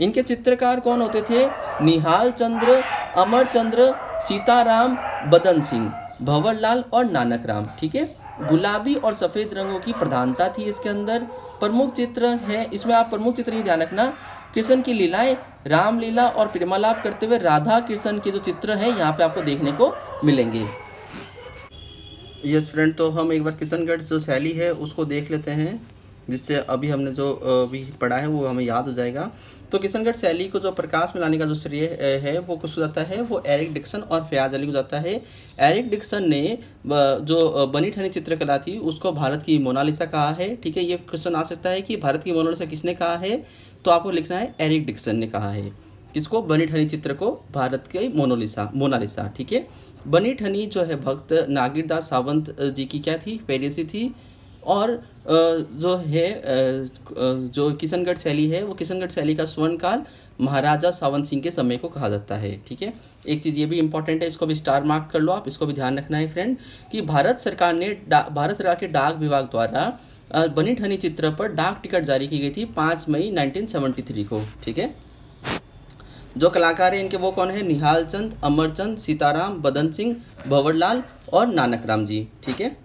इनके चित्रकार कौन होते थे निहाल चंद्र अमर चंद्र सीताराम बदन सिंह भंवरलाल और नानक राम ठीक है गुलाबी और सफ़ेद रंगों की प्रधानता थी इसके अंदर प्रमुख चित्र है इसमें आप प्रमुख चित्र ये ध्यान रखना कृष्ण की लीलाएं रामलीला और प्रेमालाप करते हुए राधा कृष्ण के जो चित्र हैं यहाँ पे आपको देखने को मिलेंगे यस फ्रेंड तो हम एक बार किशनगढ़ जो शैली है उसको देख लेते हैं जिससे अभी हमने जो अभी पढ़ा है वो हमें याद हो जाएगा तो किशनगढ़ शैली को जो प्रकाश में लाने का जो श्रेय है वो कुछ जाता है वो एरिक डिक्सन और फयाज अली को जाता है एरिक डिक्सन ने जो बनी ठनी चित्रकला थी उसको भारत की मोनालिसा कहा है ठीक है ये क्वेश्चन आ सकता है कि भारत की मोनालिसा किसने कहा है तो आपको लिखना है एरिक डिक्सन ने कहा है किसको बनी ठनी चित्र को भारत के मोनोलिसा मोनालिसा ठीक है बनी ठनी जो है भक्त नागिरदास सावंत जी की क्या थी पेरिसी थी और जो है जो किशनगढ़ शैली है वो किशनगढ़ शैली का स्वर्ण काल महाराजा सावन सिंह के समय को कहा जाता है ठीक है एक चीज़ ये भी इंपॉर्टेंट है इसको भी स्टार मार्क कर लो आप इसको भी ध्यान रखना है फ्रेंड कि भारत सरकार ने भारत सरकार के डाक विभाग द्वारा बनी ठनी चित्र पर डाक टिकट जारी की गई थी पाँच मई नाइनटीन को ठीक है जो कलाकार हैं इनके वो कौन है निहाल चंद अमरचंद सीताराम बदन सिंह भंवरलाल और नानक राम जी ठीक है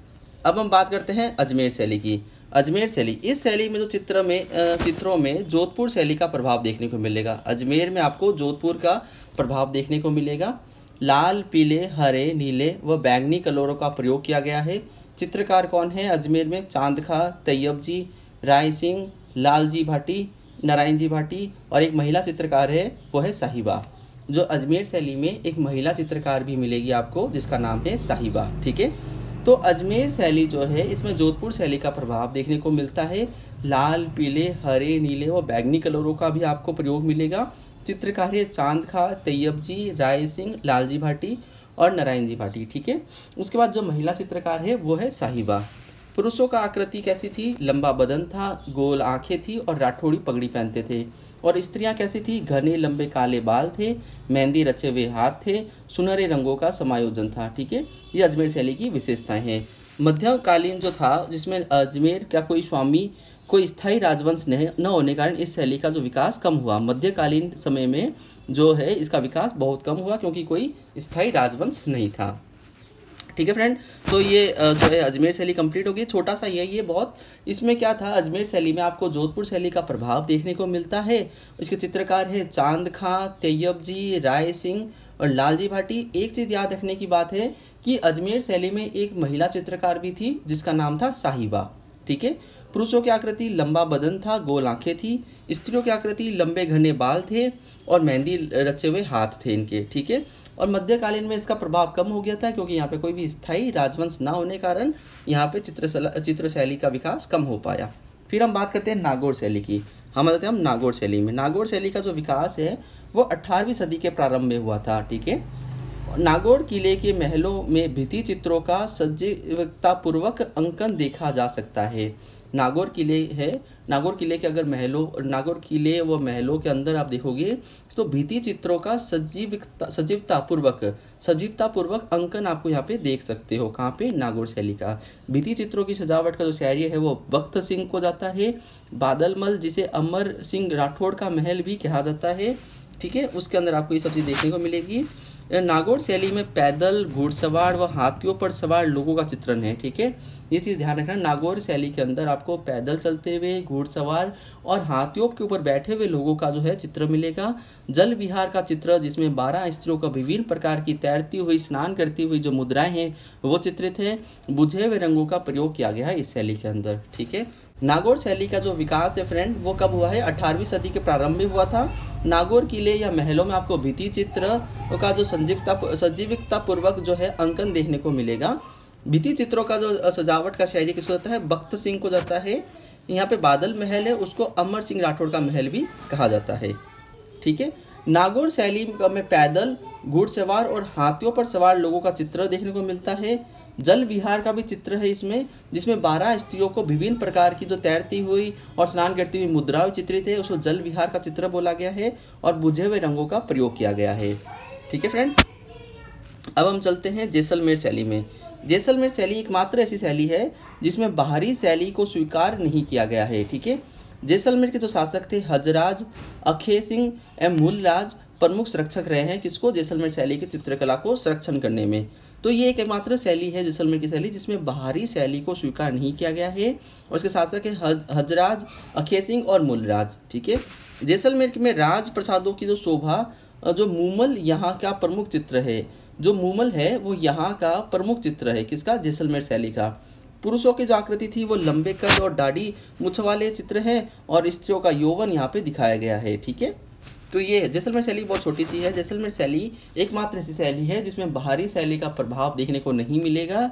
अब हम बात करते हैं अजमेर शैली की अजमेर शैली इस शैली में जो चित्र में चित्रों में जोधपुर शैली का प्रभाव देखने को मिलेगा अजमेर में आपको जोधपुर का प्रभाव देखने को मिलेगा लाल पीले हरे नीले व बैंगनी कलरों का प्रयोग किया गया है चित्रकार कौन है अजमेर में चांद खा तैयब जी राय सिंह लाल जी भाटी नारायण जी भाटी और एक महिला चित्रकार है वो है साहिबा जो अजमेर शैली में एक महिला चित्रकार भी मिलेगी आपको जिसका नाम है साहिबा ठीक है तो अजमेर शैली जो है इसमें जोधपुर शैली का प्रभाव देखने को मिलता है लाल पीले हरे नीले और बैगनी कलरों का भी आपको प्रयोग मिलेगा चित्रकारी चांद खा तैयब जी राय सिंह लालजी भाटी और नारायण जी भाटी ठीक है उसके बाद जो महिला चित्रकार है वो है साहिबा पुरुषों का आकृति कैसी थी लंबा बदन था गोल आंखें थी और राठौड़ी पगड़ी पहनते थे और स्त्रियां कैसी थी घने लंबे काले बाल थे मेहंदी रचे हुए हाथ थे सुनहरे रंगों का समायोजन था ठीक है ये अजमेर शैली की विशेषताएं हैं मध्यकालीन जो था जिसमें अजमेर का कोई स्वामी कोई स्थायी राजवंश न होने के कारण इस शैली का जो विकास कम हुआ मध्यकालीन समय में जो है इसका विकास बहुत कम हुआ क्योंकि कोई स्थायी राजवंश नहीं था ठीक है फ्रेंड तो ये जो है अजमेर शैली कंप्लीट हो गई छोटा सा ये ये बहुत इसमें क्या था अजमेर शैली में आपको जोधपुर शैली का प्रभाव देखने को मिलता है इसके चित्रकार है चांद खां तैयब जी राय सिंह और लालजी भाटी एक चीज़ याद रखने की बात है कि अजमेर शैली में एक महिला चित्रकार भी थी जिसका नाम था साहिबा ठीक है पुरुषों की आकृति लंबा बदन था गोल आंखें थी स्त्रियों की आकृति लंबे घने बाल थे और मेहंदी रचे हुए हाथ थे इनके ठीक है और मध्यकालीन में इसका प्रभाव कम हो गया था क्योंकि यहाँ पे कोई भी स्थायी राजवंश ना होने कारण यहाँ पे चित्र चित्रशैली का विकास कम हो पाया फिर हम बात करते हैं नागौर शैली की हम आते हैं हम नागौर शैली में नागौर शैली का जो विकास है वो अट्ठारहवीं सदी के प्रारंभ में हुआ था ठीक है नागौर किले के महलों में भित्ति चित्रों का सजीवतापूर्वक अंकन देखा जा सकता है नागौर किले है नागौर किले के अगर महलों नागौर किले व महलों के अंदर आप देखोगे तो भीति चित्रों का सजीवता सजीवतापूर्वक सजीवतापूर्वक अंकन आपको यहाँ पे देख सकते हो कहाँ पे नागौर शैली का भीति चित्रों की सजावट का जो शैली है वो बख्त सिंह को जाता है बादलमल जिसे अमर सिंह राठौड़ का महल भी कहा जाता है ठीक है उसके अंदर आपको ये सब चीज़ देखने को मिलेगी नागौर शैली में पैदल घुड़सवार व हाथियों पर सवार लोगों का चित्रण है ठीक है ये चीज़ ध्यान रखना नागौर शैली के अंदर आपको पैदल चलते हुए घुड़सवार और हाथियों के ऊपर बैठे हुए लोगों का जो है चित्र मिलेगा जल विहार का चित्र जिसमें बारह स्त्रियों का विभिन्न प्रकार की तैरती हुई स्नान करती हुई जो मुद्राएं हैं वो चित्रित है बुझे हुए रंगों का प्रयोग किया गया है इस शैली के अंदर ठीक है नागौर शैली का जो विकास है फ्रेंड वो कब हुआ है अठारहवीं सदी के प्रारंभ में हुआ था नागौर किले या महलों में आपको भित्ति चित्र का जो संजीवता सजीविकता पूर्वक जो है अंकन देखने को मिलेगा भित्ति चित्रों का जो सजावट का शैली किसको जाता है भक्त सिंह को जाता है यहाँ पे बादल महल है उसको अमर सिंह राठौड़ का महल भी कहा जाता है ठीक है नागौर शैली में पैदल घुड़सवार और हाथियों पर सवार लोगों का चित्र देखने को मिलता है जल विहार का भी चित्र है इसमें जिसमें बारह स्त्रियों को विभिन्न प्रकार की जो तैरती हुई और स्नान करती हुई मुद्राएं चित्रित है उसको जल विहार का चित्र बोला गया है और बुझे हुए रंगों का प्रयोग किया गया है ठीक है फ्रेंड्स अब हम चलते हैं जैसलमेर शैली में जैसलमेर शैली एकमात्र ऐसी शैली है जिसमें बाहरी शैली को स्वीकार नहीं किया गया है ठीक है जैसलमेर के जो शासक थे हजराज अखे सिंह एवं मूलराज प्रमुख संरक्षक रहे हैं किसको जैसलमेर शैली की चित्रकला को संरक्षण करने में तो ये एकमात्र शैली है जैसलमेर की शैली जिसमें बाहरी शैली को स्वीकार नहीं किया गया है और इसके साथ साथ हज, हजराज अखे सिंह और मूलराज ठीक है जैसलमेर में राज प्रसादों की जो शोभा जो मूमल यहाँ का प्रमुख चित्र है जो मूमल है वो यहाँ का प्रमुख चित्र है किसका जैसलमेर शैली का पुरुषों की जो आकृति थी वो लंबे कद और दाढ़ी मुछ वाले चित्र हैं और स्त्रियों का यौवन यहाँ पे दिखाया गया है ठीक है तो ये है जैसलमेर शैली बहुत छोटी सी है जैसलमेर शैली एकमात्र ऐसी शैली है जिसमें बाहरी शैली का प्रभाव देखने को नहीं मिलेगा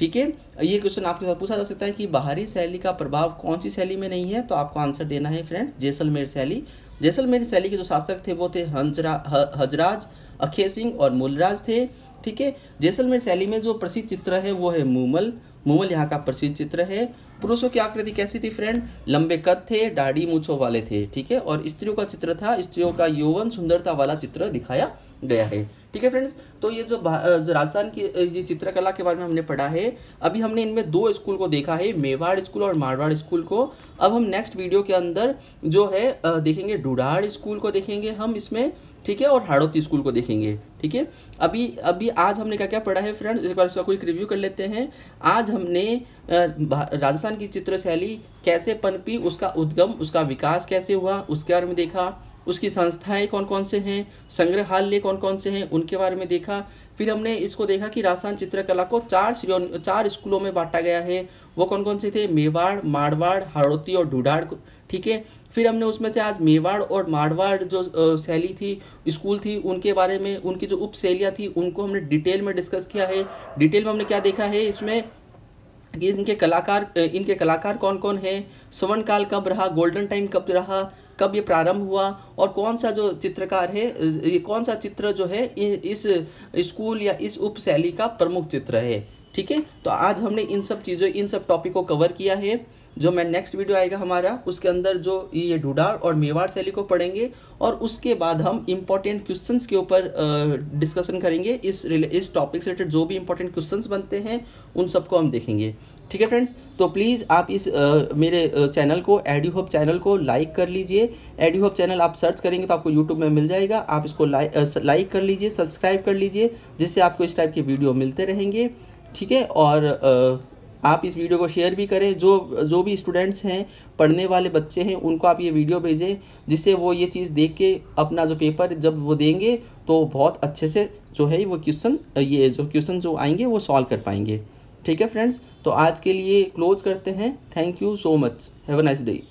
ठीक है ये क्वेश्चन आपके साथ पूछा जा सकता है कि बाहरी शैली का प्रभाव कौन सी शैली में नहीं है तो आपको आंसर देना है फ्रेंड जैसलमेर शैली जैसलमेर शैली के जो शासक थे वो थे हंजरा हजराज अखे सिंह और मूलराज थे ठीक है जैसलमेर शैली में जो प्रसिद्ध चित्र है वो है मूमल मूमल यहाँ का प्रसिद्ध चित्र है पुरुषों की आकृति कैसी थी फ्रेंड लंबे कद थे दाढ़ी मूछों वाले थे ठीक है और स्त्रियों का चित्र था स्त्रियों का यौवन सुंदरता वाला चित्र दिखाया गया है ठीक है फ्रेंड्स तो ये जो जो राजस्थान की ये चित्रकला के बारे में हमने पढ़ा है अभी हमने इनमें दो स्कूल को देखा है मेवाड़ स्कूल और मारवाड़ स्कूल को अब हम नेक्स्ट वीडियो के अंदर जो है देखेंगे डुडाड़ स्कूल को देखेंगे हम इसमें ठीक है और हाड़ोती स्कूल को देखेंगे ठीक है अभी अभी आज हमने क्या क्या पढ़ा है फ्रेंड्स एक बार इसका क्विक रिव्यू कर लेते हैं आज हमने राजस्थान की चित्रशैली कैसे पनपी उसका उद्गम उसका विकास कैसे हुआ उसके बारे में देखा उसकी संस्थाएं कौन कौन से हैं संग्रहालय कौन कौन से हैं उनके बारे में देखा फिर हमने इसको देखा कि राजस्थान चित्रकला को चार चार स्कूलों में बांटा गया है वो कौन कौन से थे मेवाड़ मारवाड़ हाड़ोती और ढूढ़ाड़ ठीक है फिर हमने उसमें से आज मेवाड़ और मारवाड़ जो शैली थी स्कूल थी उनके बारे में उनकी जो उप शैलियाँ थी उनको हमने डिटेल में डिस्कस किया है डिटेल में हमने क्या देखा है इसमें कि इनके कलाकार इनके कलाकार कौन कौन हैं स्वर्ण काल कब रहा गोल्डन टाइम कब रहा कब ये प्रारंभ हुआ और कौन सा जो चित्रकार है ये कौन सा चित्र जो है इस स्कूल या इस उप शैली का प्रमुख चित्र है ठीक है तो आज हमने इन सब चीज़ों इन सब टॉपिक को कवर किया है जो मैं नेक्स्ट वीडियो आएगा हमारा उसके अंदर जो ये डुडार और मेवाड़ शैली को पढ़ेंगे और उसके बाद हम इंपॉर्टेंट क्वेश्चन के ऊपर डिस्कशन करेंगे इस इस टॉपिक से रिलेटेड जो भी इम्पॉर्टेंट क्वेश्चन बनते हैं उन सबको हम देखेंगे ठीक है फ्रेंड्स तो प्लीज़ आप इस आ, मेरे चैनल को एडी होप चैनल को लाइक कर लीजिए एडी होप चैनल आप सर्च करेंगे तो आपको यूट्यूब में मिल जाएगा आप इसको लाइक लाइक कर लीजिए सब्सक्राइब कर लीजिए जिससे आपको इस टाइप के वीडियो मिलते रहेंगे ठीक है और आ, आप इस वीडियो को शेयर भी करें जो जो भी स्टूडेंट्स हैं पढ़ने वाले बच्चे हैं उनको आप ये वीडियो भेजें जिससे वो ये चीज़ देख के अपना जो पेपर जब वो देंगे तो बहुत अच्छे से जो है वो क्वेश्चन ये जो क्वेश्चन जो आएंगे वो सॉल्व कर पाएंगे ठीक है फ्रेंड्स तो आज के लिए क्लोज करते हैं thank you so much have a nice day